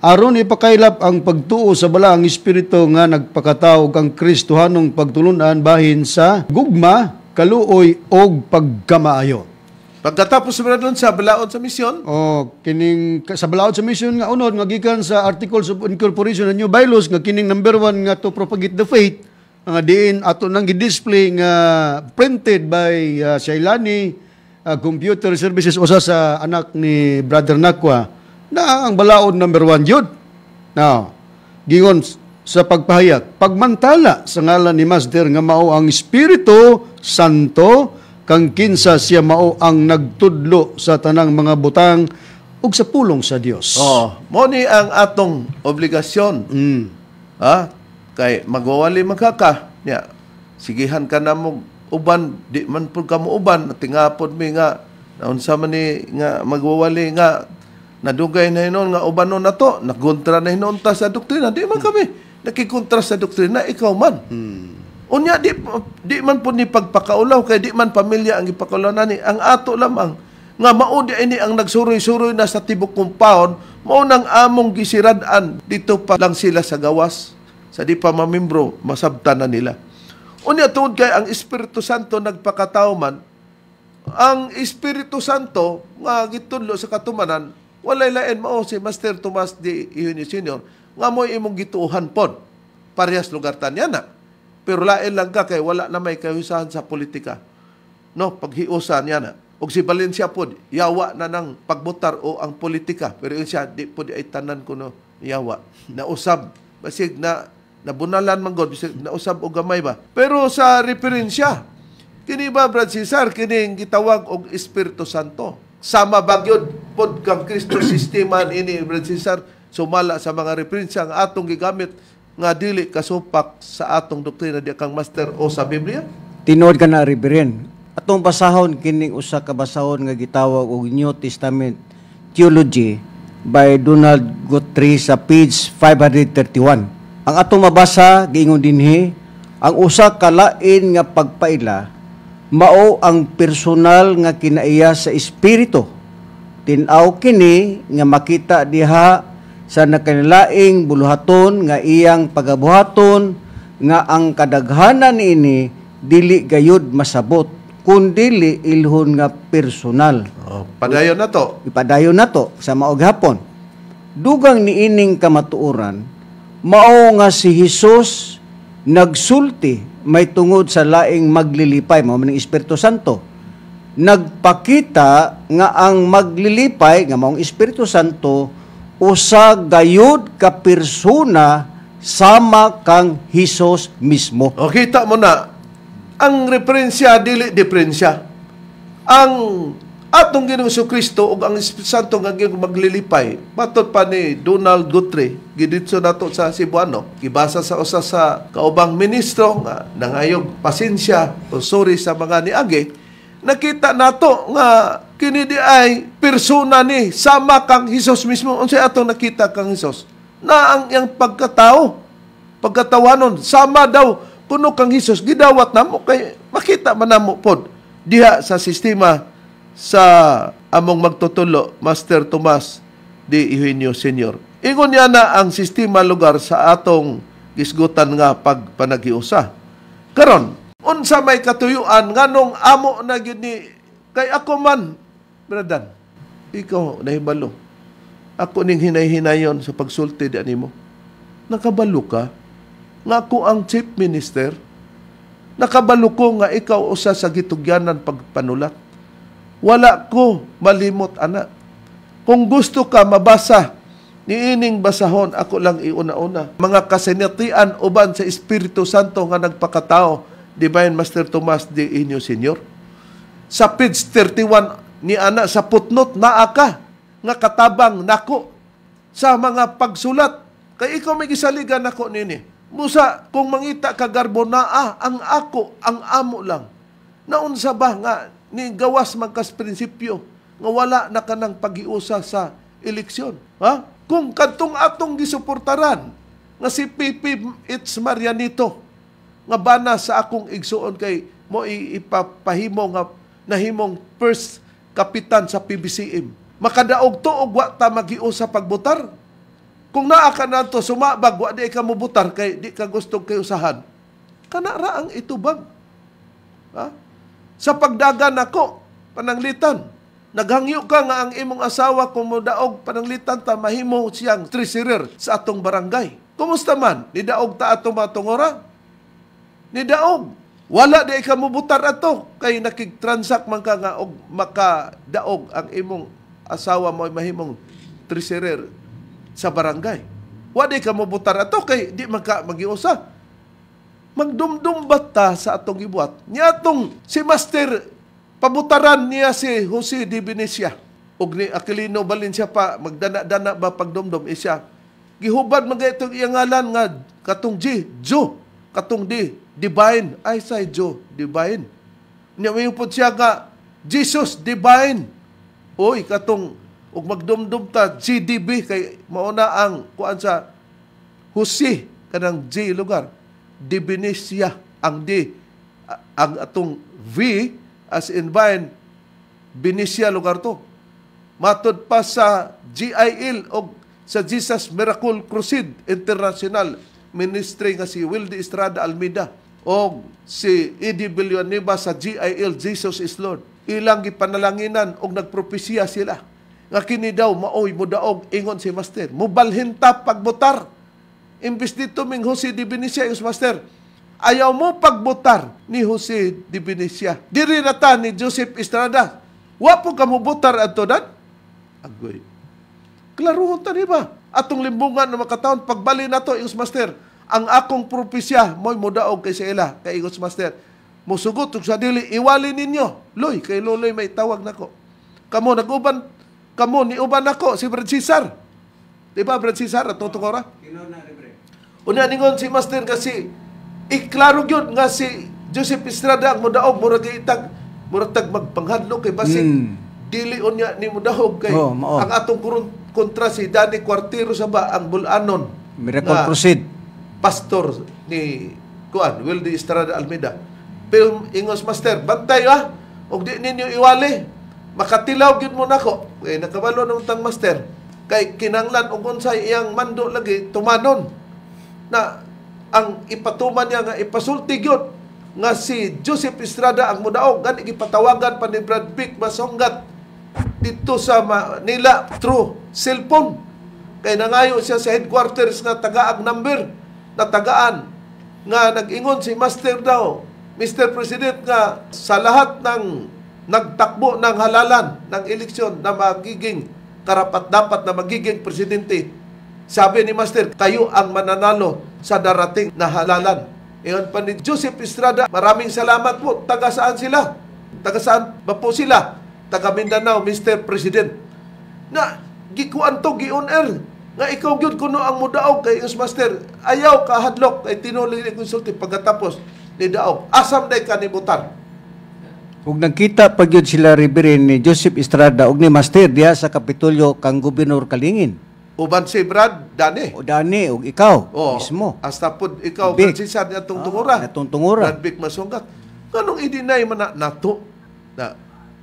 [SPEAKER 4] aron ipakailap ang pagtuo sa balaang espiritu nga nagpakatao kang Kristohanong pagtulunan bahin sa gugma, kaluoy og pagkamaayo.
[SPEAKER 1] Pagkatapos mo doon sa balaod sa misyon? Oh,
[SPEAKER 4] kining sa balaod sa misyon nga unod nga gikan sa Articles of Incorporation and New Bylaws nga kining number one nga to propagate the faith nga diin ato nang gi-display nga printed by uh, Shailani uh, Computer Services usa sa anak ni Brother Nakwa na ang balaod number one jud. Now, gigon sa pagpahayag, pagmantala sa ngalan ni Master nga mao ang Espiritu Santo kang kinsa siya mao ang nagtudlo sa tanang mga butang ug sa pulong sa Dios. Oh,
[SPEAKER 1] mo ni ang atong obligasyon. Mm. Ha? Kay magawali magkaka. Ya. Sigihan ka na mo uban di man pud ka mo uban tingapod mi nga naunsa man ni nga magwawali nga nadugay na hinon nga uban na to nagkontra na hinon ta sa doktrina di man kami mm. nakikontra sa doktrina ikaw man hmm. Unya di, di man po ni pagpakaulaw kay di man pamilya ang ipakaulaw nani. Ang ato lamang nga mao ini ang nagsuroy-suroy na sa tibok compound mao nang among gisiradan dito pa lang sila sa gawas sa di pa mamimbro masabtan na nila. Unya tuod kay ang Espiritu Santo nagpakatao man ang Espiritu Santo nga gitudlo sa katumanan walay lain mao si Master Tomas D. Iunis Senior nga mo'y imong gituuhan pod parehas lugar tanyana. na pero lain lang ka kay wala na may kahiusahan sa politika. No, paghiusan yan na. Og si Valencia pod yawa na ng pagbutar o ang politika. Pero yun siya, di po di ay tanan ko no, yawa. Nausab. Basig na nabunalan man God, basig nausab og gamay ba. Pero sa referensya, kini ba Brad Cesar, kini gitawag og Espiritu Santo. Sama bagyod pod kang Kristo sistema ini Brad Cesar, sumala sa mga referensya ang atong gigamit nga dili kasupak sa atong doktrina di kang master o sa Biblia?
[SPEAKER 3] Tinood ka na, Reverend. Atong basahon kining usa ka basahon nga gitawag og New Testament Theology by Donald Guthrie sa page 531. Ang atong mabasa giingon dinhi ang usa ka lain nga pagpaila mao ang personal nga kinaiya sa espiritu. Tinaw kini nga makita diha sa nakanilaing buluhaton nga iyang pagabuhaton nga ang kadaghanan ini dili gayud masabot kundili ilhon nga personal. Oh, padayon na to. Ipadayon na to sa maog hapon. Dugang ining kamatuoran, mao nga si Hesus nagsulti may tungod sa laing maglilipay, mao man Espiritu Santo. Nagpakita nga ang maglilipay nga maong Espiritu Santo usa gayud ka persona sama
[SPEAKER 1] kang Hesus mismo. O kita mo na ang referensya dili diferensya. Ang atong Ginoong Kristo ug ang santo nga maglilipay matod pa ni Donald Guthrie giditso nato sa Cebuano gibasa sa usa sa kaubang ministro nga nangayog pasensya o sorry sa mga niagi nakita nato nga kini di ay persona ni sama kang Hesus mismo unsay atong nakita kang Hesus na ang yang pagkatao pagkatawanon sama daw kuno kang Hesus gidawat namo kay makita man namo pod diha sa sistema sa among magtutulo Master Tomas di Ihuinyo Senior ingon niya na ang sistema lugar sa atong gisgutan nga pagpanagiusa karon unsa may katuyuan nganong amo na gyud ni kay ako man Bradan, Ikaw, nahibalo. Ako ning hinay-hinayon sa pagsulti di mo. Nakabalo ka? Nga ako ang chief minister. Nakabalo ko nga ikaw usa sa gitugyanan pagpanulat. Wala ko malimot ana. Kung gusto ka mabasa niining basahon ako lang iuna-una. Mga kasinatian uban sa Espiritu Santo nga nagpakatao Divine Master Tomas de Inyo Senior. Sa page 31 ni ana sa putnot na aka nga katabang nako sa mga pagsulat kay ikaw may gisaligan nako nini Musa, kung mangita ka garbo garbonaa, ang ako, ang amo lang. Naunsa ba nga ni gawas magkas prinsipyo nga wala na kanang pagiusa sa eleksyon? Ha? Kung kantong atong gisuportaran nga si PP It's Marianito nga bana sa akong igsuon kay mo ipapahimo nga nahimong first kapitan sa PBCM. Makadaog to og wa ta magio sa pagbutar. Kung naa ka nato sumabag wa di ka mubutar kay di ka gusto kay usahan. Kana ra ang itubag. Ha? Sa pagdagan ako pananglitan. Naghangyo ka nga ang imong asawa kung mudaog pananglitan ta mahimo siyang treasurer sa atong barangay. Kumusta man? Nidaog ta atong matungora? Nidaog. Wala di ka mubutar ato kay nakig-transact man ka nga og makadaog ang imong asawa mo mahimong treasurer sa barangay. Wa di ka mubutar ato kay di man ka magiusa. Magdumdum bata sa atong gibuhat. Niya atong si Master pabutaran niya si Jose de Venecia. Og ni Aquilino Valencia pa magdana-dana ba pagdumdum isya. Gihubad man iyang ngalan nga katong G, Joe katong di divine ay say jo divine niya may upod siya nga Jesus divine oy katong og magdumdum ta GDB kay mauna ang kuan sa husi kanang G lugar dibinisya ang di ang atong V as in vine binisya lugar to matod pa sa GIL og sa Jesus Miracle Crusade International ministry nga si Wilde Estrada Almida o si Eddie Villanueva sa GIL Jesus is Lord. Ilang gipanalanginan og nagpropesya sila nga kini daw maoy mo daog ingon si master mubalhinta pagbotar imbis dito ming Jose de Benicia is master ayaw mo pagbutar ni Jose de Benicia diri nata ni Joseph Estrada wa po ka mo botar adto dan agoy Klaro ta di ba atong limbungan ng makataon, pagbali na to, ingos master ang akong propisya moy modaog kay sa ila kay ingos master musugot og sa dili iwali ninyo loy kay loloy may tawag nako kamo naguban kamo ni uban nako si Brad Cesar di Brad Cesar ato to ra una ningon si master kasi iklaro gyud nga si Joseph Estrada ang modaog murag itag murag tag magpanghadlo kay basig mm. dili unya ni modahog kay oh, ang atong kurong kontra si Danny Quartiro sa ba ang Bulanon. Miracle proceed. Pastor ni Kuan, Wildy Estrada Almeida. Film Ingos Master, bantay ah. Og di ninyo iwali. Makatilaw gid mo nako. Eh, nakabalo ng tang master. Kay kinanglan og unsay iyang mando lagi tumanon. Na ang ipatuman niya nga ipasulti gyud nga si Joseph Estrada ang mudaog gani gipatawagan pa ni Brad Pitt masunggat dito sa Manila through cellphone. Kay nangayo siya sa headquarters nga tagaag number na tagaan nga nag-ingon si Master daw, Mr. President nga sa lahat ng nagtakbo ng halalan ng eleksyon na magiging karapat dapat na magiging presidente. Sabi ni Master, kayo ang mananalo sa darating na halalan. Iyon pa ni Joseph Estrada, maraming salamat po. Taga saan sila? Taga saan ba po sila? taga Mindanao, Mr. President, na gikuan to gion air er. nga ikaw gyud kuno ang mudaog kay Master ayaw ka hadlok kay tinuloy ni konsulti pagkatapos ni daog asam day ka nibutan
[SPEAKER 3] Ug nagkita pa gyud sila Riberin ni Joseph Estrada og ni Master diha sa Kapitolyo kang gobernador
[SPEAKER 1] Kalingin. Uban si Brad Dani. O Dani ug ikaw o, mismo. Hasta pod ikaw kan si sad atong tungura. Ah, tungura. Brad Big Masungat. Kanong i-deny man na nato na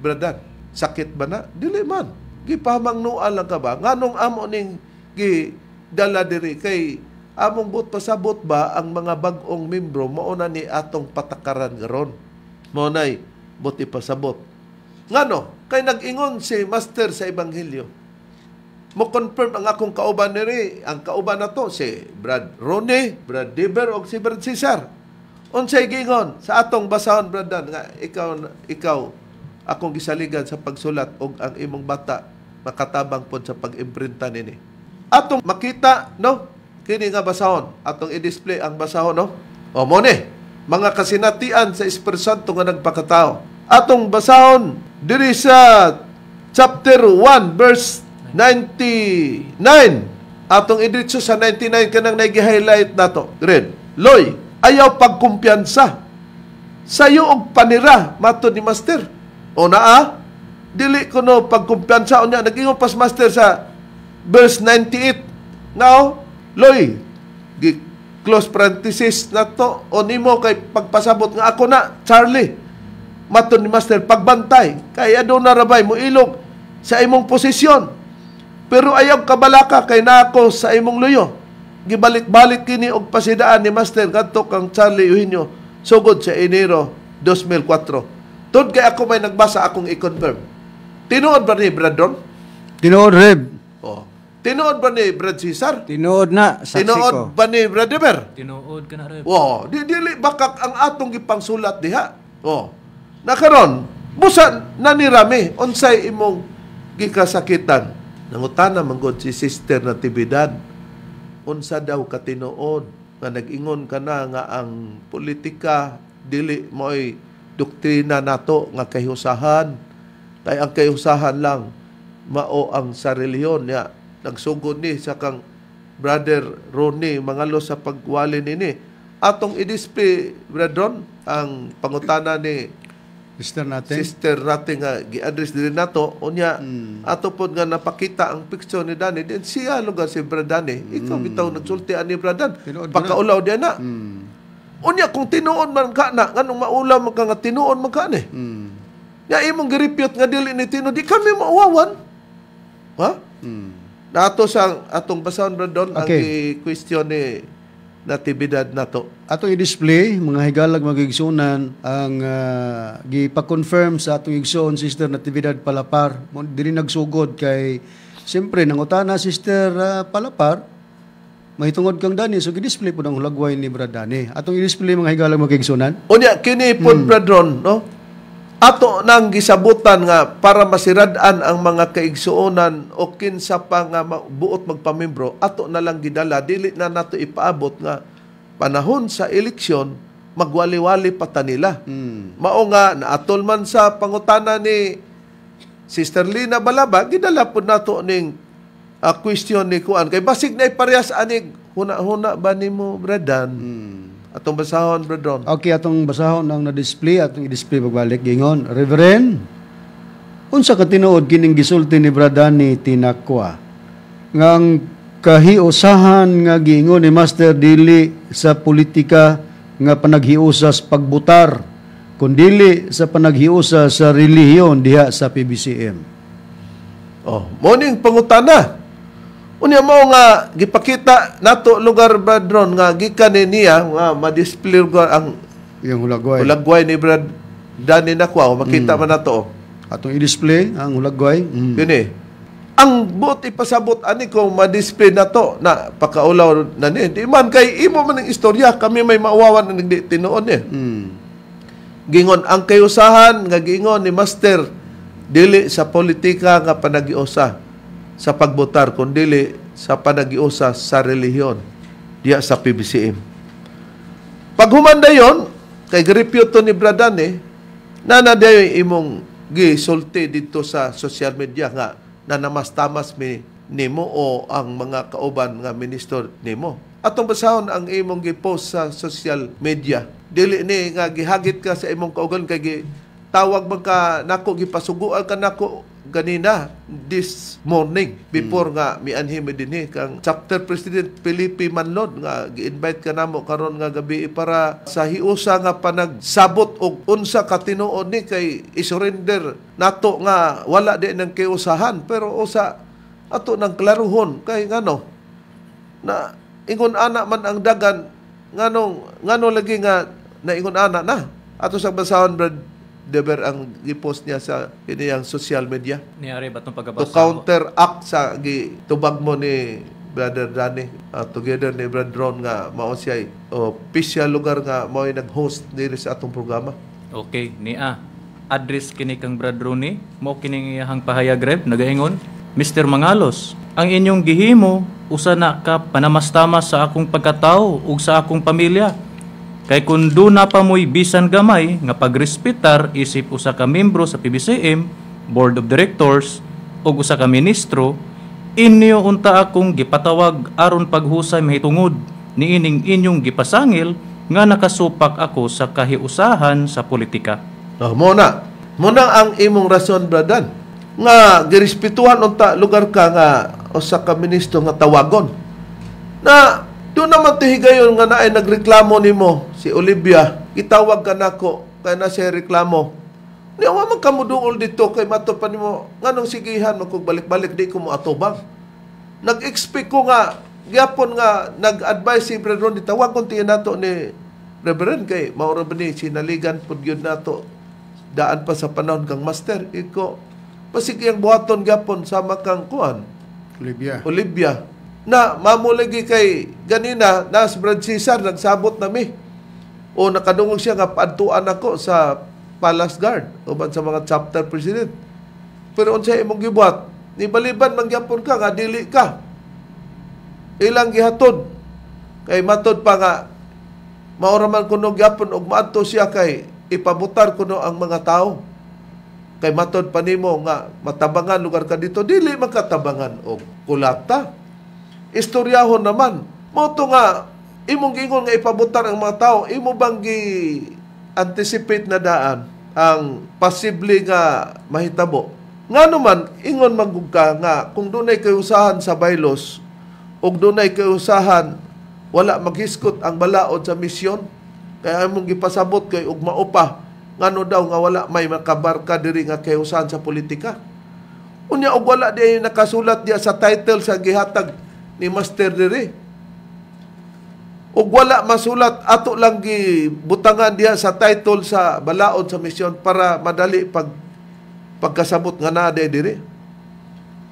[SPEAKER 1] Brad Dan sakit ba na? Dili man. Gipamang nua lang ka ba? Nganong amo ning gi dala diri kay among but pasabot ba ang mga bagong membro mao na ni atong patakaran garon. Mao nay buti pasabot. Ngano kay nag-ingon si Master sa ebanghelyo. Mo confirm ang akong kauban niri, ang kauban nato si Brad Ronnie, Brad Dever og si Brad Cesar. Unsay gingon sa atong basahon Brad Dan nga ikaw ikaw akong gisaligan sa pagsulat og ang imong bata makatabang pod sa pag-imprinta nini. Atong makita no kini nga basahon atong i-display ang basahon no. O mo ni mga kasinatian sa Espersanto nga nagpakatao. Atong basahon diri sa chapter 1 verse 99. Atong idritso sa 99 kanang nag-highlight nato. Red. Loy, ayaw pagkumpiyansa sa iyo og panira mato ni Master. O naa, ah? dili ko no pagkumpiyansa unya nagingon pas master sa verse 98. Now, Loy, gi close parenthesis na to o nimo kay pagpasabot nga ako na Charlie maton ni master pagbantay kay adon na rabay mo ilog sa imong posisyon pero ayaw kabalaka kay nako sa imong luyo gibalik-balik kini og pasidaan ni master kadto kang Charlie Eugenio sugod sa Enero 2004 Tod kay ako may nagbasa akong i-confirm. Tinuod ba ni Bradron? Tinuod, Reb. Oh. Tinuod ba ni Brad Cesar? Tinuod na, saksi Tinuod ko. ba ni Bradimer?
[SPEAKER 2] Tinuod ka na,
[SPEAKER 3] Reb.
[SPEAKER 1] Oh. Di, dili bakak ang atong gipangsulat diha. Oh. Nakaron, busan na ni Rami, unsay imong gikasakitan. Nangutana manggod si Sister Natividad, unsa daw ka tinuod nga nag-ingon ka na nga ang politika dili mo'y doktrina nato nga kahiusahan kay ang kahiusahan lang mao ang sa reliyon ya nagsugod ni sa kang brother Ronnie mangalo sa pagwali nini atong i-display brethren ang pangutana ni sister natin sister natin nga ah, gi-address diri nato unya mm. ato pod nga napakita ang picture ni Danny din siya lugar si Brad Danny ikaw bitaw hmm. bitaw nagsulti ani Brad Dan pakaulaw di ana mm. Unya kung tinuon man ka na nganong maula man ka nga tinuon man ka ni. Mm. Ya imong girepute nga dili ni tinuod di kami mauwawan. Ha? Mm. Nato sa atong basahon Brandon okay. ang question ni natibidad nato.
[SPEAKER 4] Atong i-display mga higalag magigsunan ang uh, gipa-confirm sa atong igsoon Sister Natividad Palapar. Dili nagsugod kay siyempre nangutana Sister uh, Palapar mahitungod kang dani so gidisplay pud ang hulagway ni Brad Dani atong i-display mga higalang magigsunan
[SPEAKER 1] unya kini pud hmm. Bradron no ato nang gisabutan nga para masirad-an ang mga kaigsuonan o kinsa pa nga buot magpamembro ato na lang gidala dili na nato ipaabot nga panahon sa eleksyon magwali-wali pa ta nila hmm. mao nga naatol man sa pangutana ni Sister Lina Balaba gidala pud nato ning uh, question ni Kuan. Kay basig na iparehas anig. Huna-huna ba nimo Bradan? Hmm. Atong basahon, Bradron.
[SPEAKER 4] Okay, atong basahon ang na-display, atong i-display pagbalik. Gingon, Reverend, unsa ka tinuod kining gisulti ni Bradan ni Tinakwa? Ngang kahiusahan nga giingon ni Master Dili sa politika nga panaghiusas pagbutar kundili sa panaghiusa sa
[SPEAKER 1] relihiyon diha sa PBCM. Oh, morning pangutana. Unya mo nga gipakita nato lugar Brad Ron nga gikan niya nga ma-display ang yung hulagway. Hulagway ni Brad Dani Nakwa makita mm. man nato. Atong i-display ang hulagway. Mm. Kini. Eh. Ang buot ipasabot ani ko ma-display nato na pakaulaw na ni. Di man kay imo man ang istorya kami may maawawan na nagdi tinuon eh. Mm. Gingon ang kayusahan nga gingon ni Master dili sa politika nga panagiusa sa pagbotar kundili sa panagiusa sa relihiyon diya sa PBCM. Paghuman yon kay gripyoto ni Bradan eh, nana dayon imong gisulti dito sa social media nga na namastamas mi nimo o ang mga kauban nga minister nimo. Atong basahon ang imong gipost sa social media. Dili ni nga gihagit ka sa imong kaugan kay gi tawag man ka nako gipasuguan ka nako ganina this morning before mm. nga mianhi mi dinhi kang chapter president Philippi Manlon nga gi-invite ka namo karon nga gabi eh, para sa hiusa nga panagsabot og unsa ka tinuod ni kay i-surrender nato nga wala di nang kiusahan pero usa ato nang klaruhon kay ngano na ingon ana man ang dagan nganong ngano lagi nga na ingon ana na ato sa basahon brad Deber ang gipost niya sa iniyang social media. Niyari ba itong pagkabasa? To counteract sa gitubag mo ni Brother Danny uh, together ni Brother Ron nga mao siya official lugar nga mao nag-host diri sa atong programa.
[SPEAKER 2] Okay, ni address kini kang Brother Ronnie mo kining iyahang pahayag rep nagaingon Mr. Mangalos, ang inyong gihimo usa na ka panamastama sa akong pagkatao ug sa akong pamilya Kay kun do na pa mo'y bisan gamay nga pagrespetar isip usa ka membro sa PBCM, Board of Directors ug usa ka ministro, inyo unta akong gipatawag aron paghusay mahitungod ni ining inyong gipasangil nga nakasupak ako sa kahiusahan sa politika. Oh,
[SPEAKER 1] muna, muna ang imong rason bradan nga girespetuhan unta lugar ka nga usa ka ministro nga tawagon na doon naman tihigayon nga naay nagreklamo nimo si Olivia, itawag ka na ko, kay na siya reklamo. Ni awa man kamo dungol dito kay matupan mo nganong sigihan mo kog balik-balik di ko mo atubang. Nag-expect ko nga gapon nga nag-advise si Brother Ron itawag kon tiyan nato ni Reverend kay mao ra sinaligan pud gyud nato daan pa sa panahon kang master iko pasigi ang buhaton gyapon sama kang kuan Olivia Olivia na mamulagi kay ganina na nas Brad Cesar nagsabot nami o nakadungog siya nga padtuan ako sa palace guard uban sa mga chapter president pero unsa imong gibuhat nibaliban man gyapon ka nga dili ka ilang gihatod kay matod pa nga maura man kuno gyapon og maadto siya kay ipabutar kuno ang mga tao kay matod pa nimo nga matabangan lugar ka dito dili makatabangan og kulata istoryahon naman mo to nga imong gingon nga ipabutar ang mga tao, imo bang gi anticipate na daan ang posible nga mahitabo? Nga naman, ingon magugka nga kung dunay kay usahan sa baylos ug dunay kay usahan wala maghiskot ang balaod sa misyon kaya imong gipasabot kay og maupa ngano daw nga wala may makabarka diri nga kay usahan sa politika. Unya og wala di nakasulat diya sa title sa gihatag ni Master Diri ug wala masulat ato lang gi butangan diha sa title sa balaod sa misyon para madali pag pagkasabot nga naa diri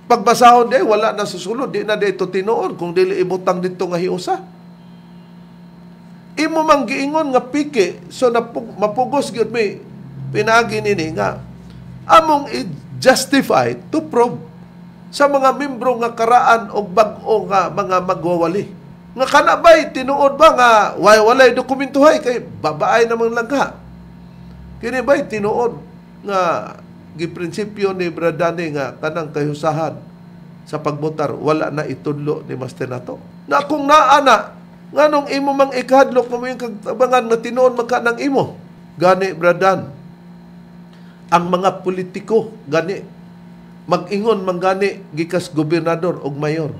[SPEAKER 1] pagbasahon di wala na susulod di na di ito tinuod kung dili ibutang dito nga hiusa imo mang giingon nga pike so napug, mapugos gyud mi pinaagi nini nga among i-justify to prove sa mga membro nga karaan og bag-o nga mga magwawali nga kanabay tinuod ba nga way walay hay kay babaay namang langha kini bay tinuod nga gi prinsipyo ni Bradani nga tanang kayusahan sa pagbotar wala na itudlo ni Master nato na kung naa na nganong imo mang ikahadlok mo yung kagtabangan na tinuod magka nang imo gani Bradan ang mga politiko gani magingon ingon man gani gikas gobernador og mayor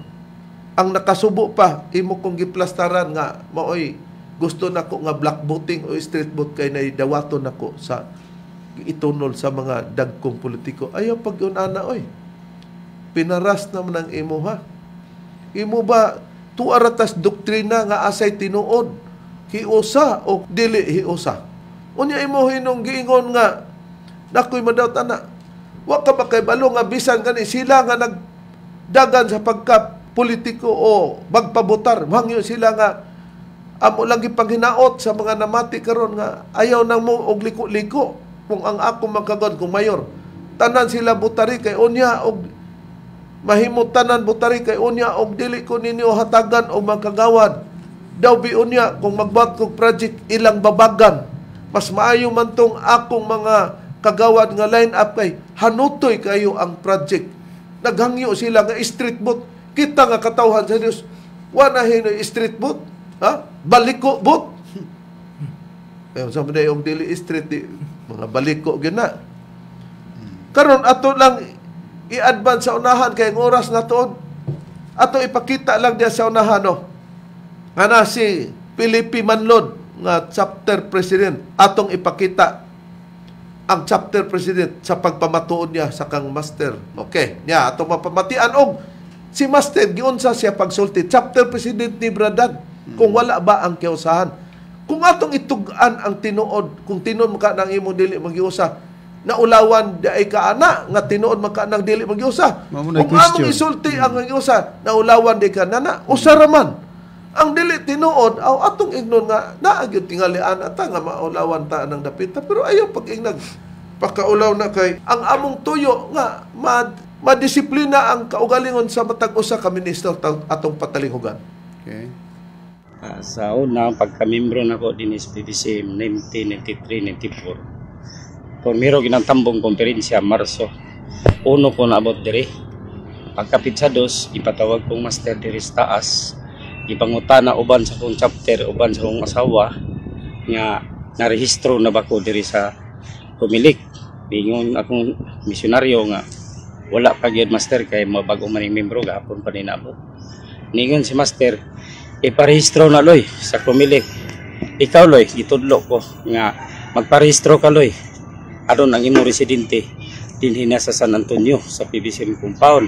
[SPEAKER 1] ang nakasubo pa imo kong giplastaran nga maoy gusto nako nga black voting o street boot kay nay dawaton nako sa itunol sa mga dagkong politiko ayaw pag unana oy pinaras naman ang imo ha imo ba tuaratas doktrina nga asay tinuod hiusa o dili hiusa unya imo hinong giingon nga nakoy madaot ana wa ka ba kay balo nga bisan kani sila nga nagdagan sa pagkap politiko o magpabotar wangyo sila nga amo lang gipanghinaot sa mga namati karon nga ayaw nang mo og liko-liko kung ang ako magkagod kung mayor tanan sila butari kay unya og mahimot tanan butari kay unya og dili ko ninyo hatagan og magkagawad daw bi unya kung magbuhat kog project ilang babagan mas maayo man tong akong mga kagawad nga line up kay hanutoy kayo ang project naghangyo sila nga street boat Kita nga katawhan sa Dios, wala hinoy street boot, ha? Baliko boot. Pero sa mga yung dili street, di, mga baliko gyud na. Karon ato lang i-advance sa unahan kay ang oras na tuod. Ato ipakita lang diya sa unahan oh. no. ana si Pilipi Manlod nga chapter president atong ipakita ang chapter president sa pagpamatuon niya sa kang master. Okay, niya atong mapamatian og Si Master, giunsa siya pagsulti. Chapter President ni Bradan. Kung hmm. wala ba ang kiusahan. Kung atong itugan ang tinuod, kung tinuod maka nang imo dili magiusa, naulawan ay kaana nga tinuod maka nang dili magiusa. Kung among isulti ang magiusa, hmm. naulawan di ka nana, usaraman. Ang dili tinuod, aw atong ignon nga naagyod tingalian ata nga maulawan ta nang dapita pero ayaw pag ingnag pakaulaw na kay ang among tuyo nga mad madisiplina ang kaugalingon sa matag usa ka minister atong patalingugan.
[SPEAKER 5] Okay. Uh, sa una, pagkamembro nako ko din sa PBCM 1993-94, pumiro tambong konferensya Marso. Uno ko naabot diri. Pagkapit sa dos, ipatawag kong master diri sa taas. Ipangutana uban sa kong chapter, uban sa kong asawa, nga narehistro na ba ko diri sa pumilik. Bingon akong misyonaryo nga wala pa gyud master kay mga man maning membro gahapon pa ninabot ningon si master iparehistro na loy sa kumilik ikaw loy itudlo ko nga magparehistro ka loy aron ang imo residente dinhi na sa San Antonio sa PBCM compound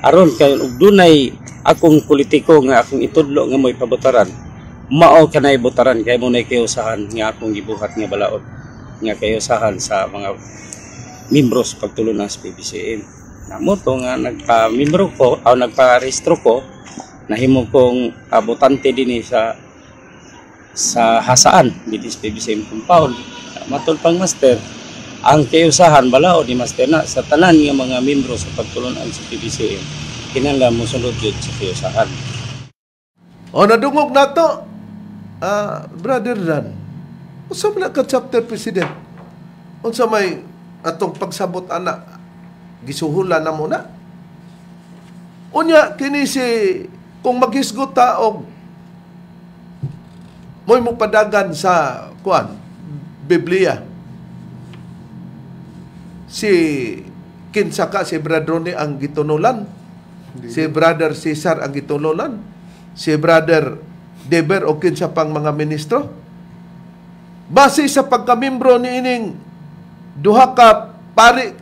[SPEAKER 5] aron kay ug dunay akong politiko nga akong itudlo nga moy pabutaran mao kanay butaran kay mo nay kayusahan nga akong gibuhat nga balaod nga kayusahan sa mga membros pagtulon ng PBCM. Namo to nga nagpa-membro ko o nagpa-rehistro ko nahimo kong abutante din sa sa hasaan dito sa compound matul pang master ang kayusahan balao ni master na sa tanan nga mga membro sa pagtulunan sa PBCM kinahanglan mo sunod jud sa kayusahan
[SPEAKER 1] o nadungog nato uh, ah, brother Dan unsa man ka chapter president unsa may atong pagsabot ana gisuhula na muna. Unya, kini si, kung maghisgot ta og mo'y mupadagan sa, kuan, Biblia. Si, kinsa ka si Bradrone ang gitunulan. Hindi. Si Brother Cesar ang gitunulan. Si Brother Deber o kinsa pang mga ministro. Base sa pagkamimbro ni ining duha ka pari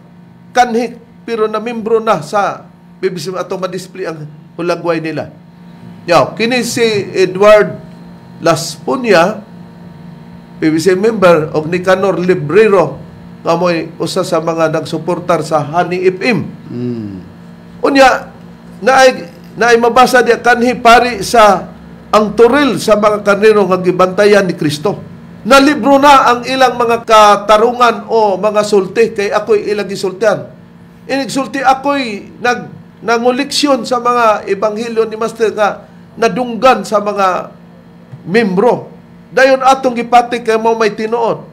[SPEAKER 1] kanhi pero na membro na sa BBC ato ma-display ang hulagway nila. Yo, kini si Edward Laspunya, BBC member og Nicanor Librero nga mo'y usa sa mga nagsuportar sa Honey FM. Mm. Unya, naay, naay mabasa diya kanhi pari sa ang turil sa mga kanero nga gibantayan ni Kristo. Nalibro na ang ilang mga katarungan o mga sulti kay ako'y ilang gisultihan Inigsulti ako'y nag, nanguliksyon sa mga ebanghelyo ni Master nga nadunggan sa mga membro. Dayon atong gipatik kay mao may tinuod.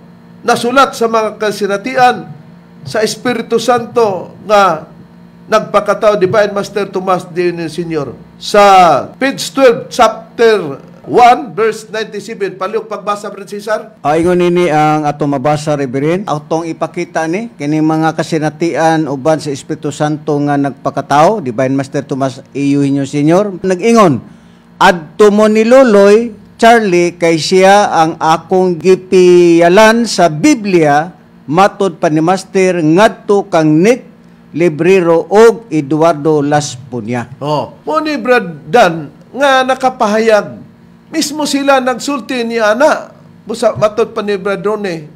[SPEAKER 1] Nasulat sa mga kasinatian sa Espiritu Santo nga nagpakatao Divine Master Tomas de Senior sa page 12 chapter 1 verse 97. Paliw pagbasa, Brad Cesar.
[SPEAKER 3] Aingon nini ang ato mabasa, Reverend. Atong ipakita ni, kini mga kasinatian uban sa Espiritu Santo nga nagpakatao, Divine Master Tomas Iyuhinyo Senior, nag nagingon Adto mo ni Loloy Charlie, kay siya ang akong gipiyalan sa Biblia, matod pa ni Master, ngadto kang net librero og Eduardo Las Punya. Oh,
[SPEAKER 1] mo ni Brad Dan, nga nakapahayag Mismo sila nagsulti ni Ana. Busa matod pa ni Bradone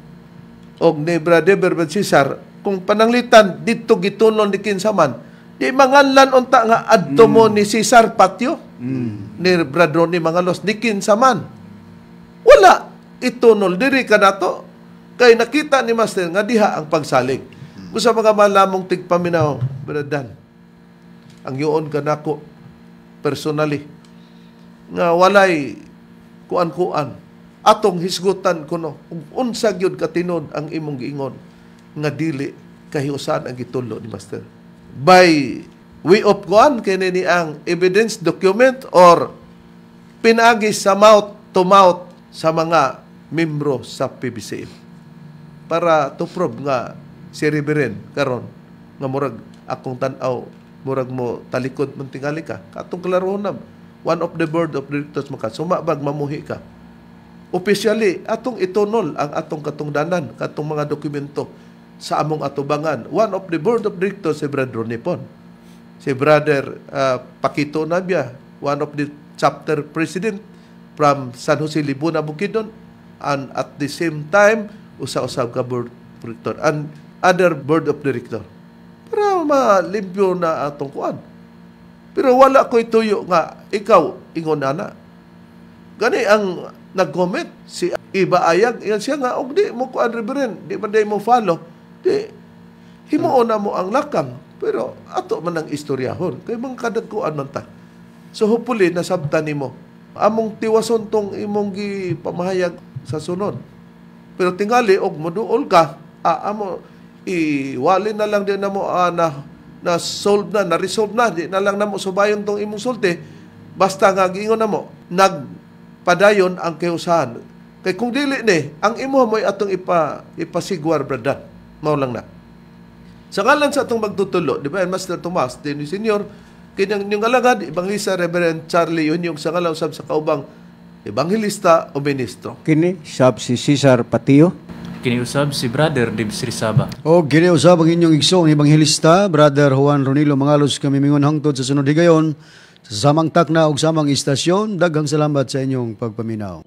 [SPEAKER 1] o ni Brade Cesar kung pananglitan dito gitunon ni Kinsaman. Di manganlan unta nga adto mo mm. ni Cesar Patio mm. ni Bradone mangalos ni Kinsaman. Wala itunol diri kanato kay nakita ni Master nga diha ang pagsalig. Hmm. Busa mga malamong tigpaminaw, Bradan. Ang yuon kanako personally nga walay kuan-kuan atong hisgutan kuno kung unsa gyud katinud ang imong giingon nga dili kahiusan ang gitulo ni master by way of kuan kini ni ang evidence document or pinagi sa mouth to mouth sa mga membro sa PBCM para to prove nga si Riberen karon nga murag akong tan-aw murag mo talikod man tingali ka katong klaro na one of the board of directors mo ka, sumabag mamuhi ka. Officially, atong itunol ang atong katungdanan, katong mga dokumento sa among atubangan. One of the board of directors si Brother Ronipon. Si Brother uh, Pakito Nabia, one of the chapter president from San Jose Libuna, Bukidon. And at the same time, usa-usab ka board director and other board of director. Para malimpyo na atong kuan pero wala ko'y tuyo nga, ikaw, ingon ingonana. Gani ang nag-comment si Iba Ayag. Yan siya nga, og di mo kuan reverend, di ba di mo follow. Di, himuon na mo ang lakang. Pero ato man ang istoryahon. Kay mga kadagkuan man ta. So hopefully, nasabta ni mo. Among tiwason tong imong gi pamahayag sa sunod. Pero tingali, og moduol ka, ah, amo, iwali na lang din na mo, ah, na, na solve na, na resolve na, di na lang namo subayon tong imong sulte. basta nga giingon namo, nagpadayon ang kayusahan. Kay kung dili ni, ang imo mo'y atong ipa, ipasigwar, brada. Mao lang na. Sa ngalan sa atong magtutulo, di ba, Master Tomas, din ni Senior, kanyang yung alagad, Ebanghista Reverend Charlie, yun yung sa ngalaw sa kaubang Ebanghilista o Ministro. Kini,
[SPEAKER 4] sab si Cesar Patio
[SPEAKER 1] kiniusab si Brother Dibs Rizaba.
[SPEAKER 4] O kiniusab ang inyong igsong Ebanghelista, Brother Juan Ronilo Mangalos, kami mingon hangtod sa sunod higayon, sa samang takna o samang istasyon, daghang salamat sa inyong pagpaminaw.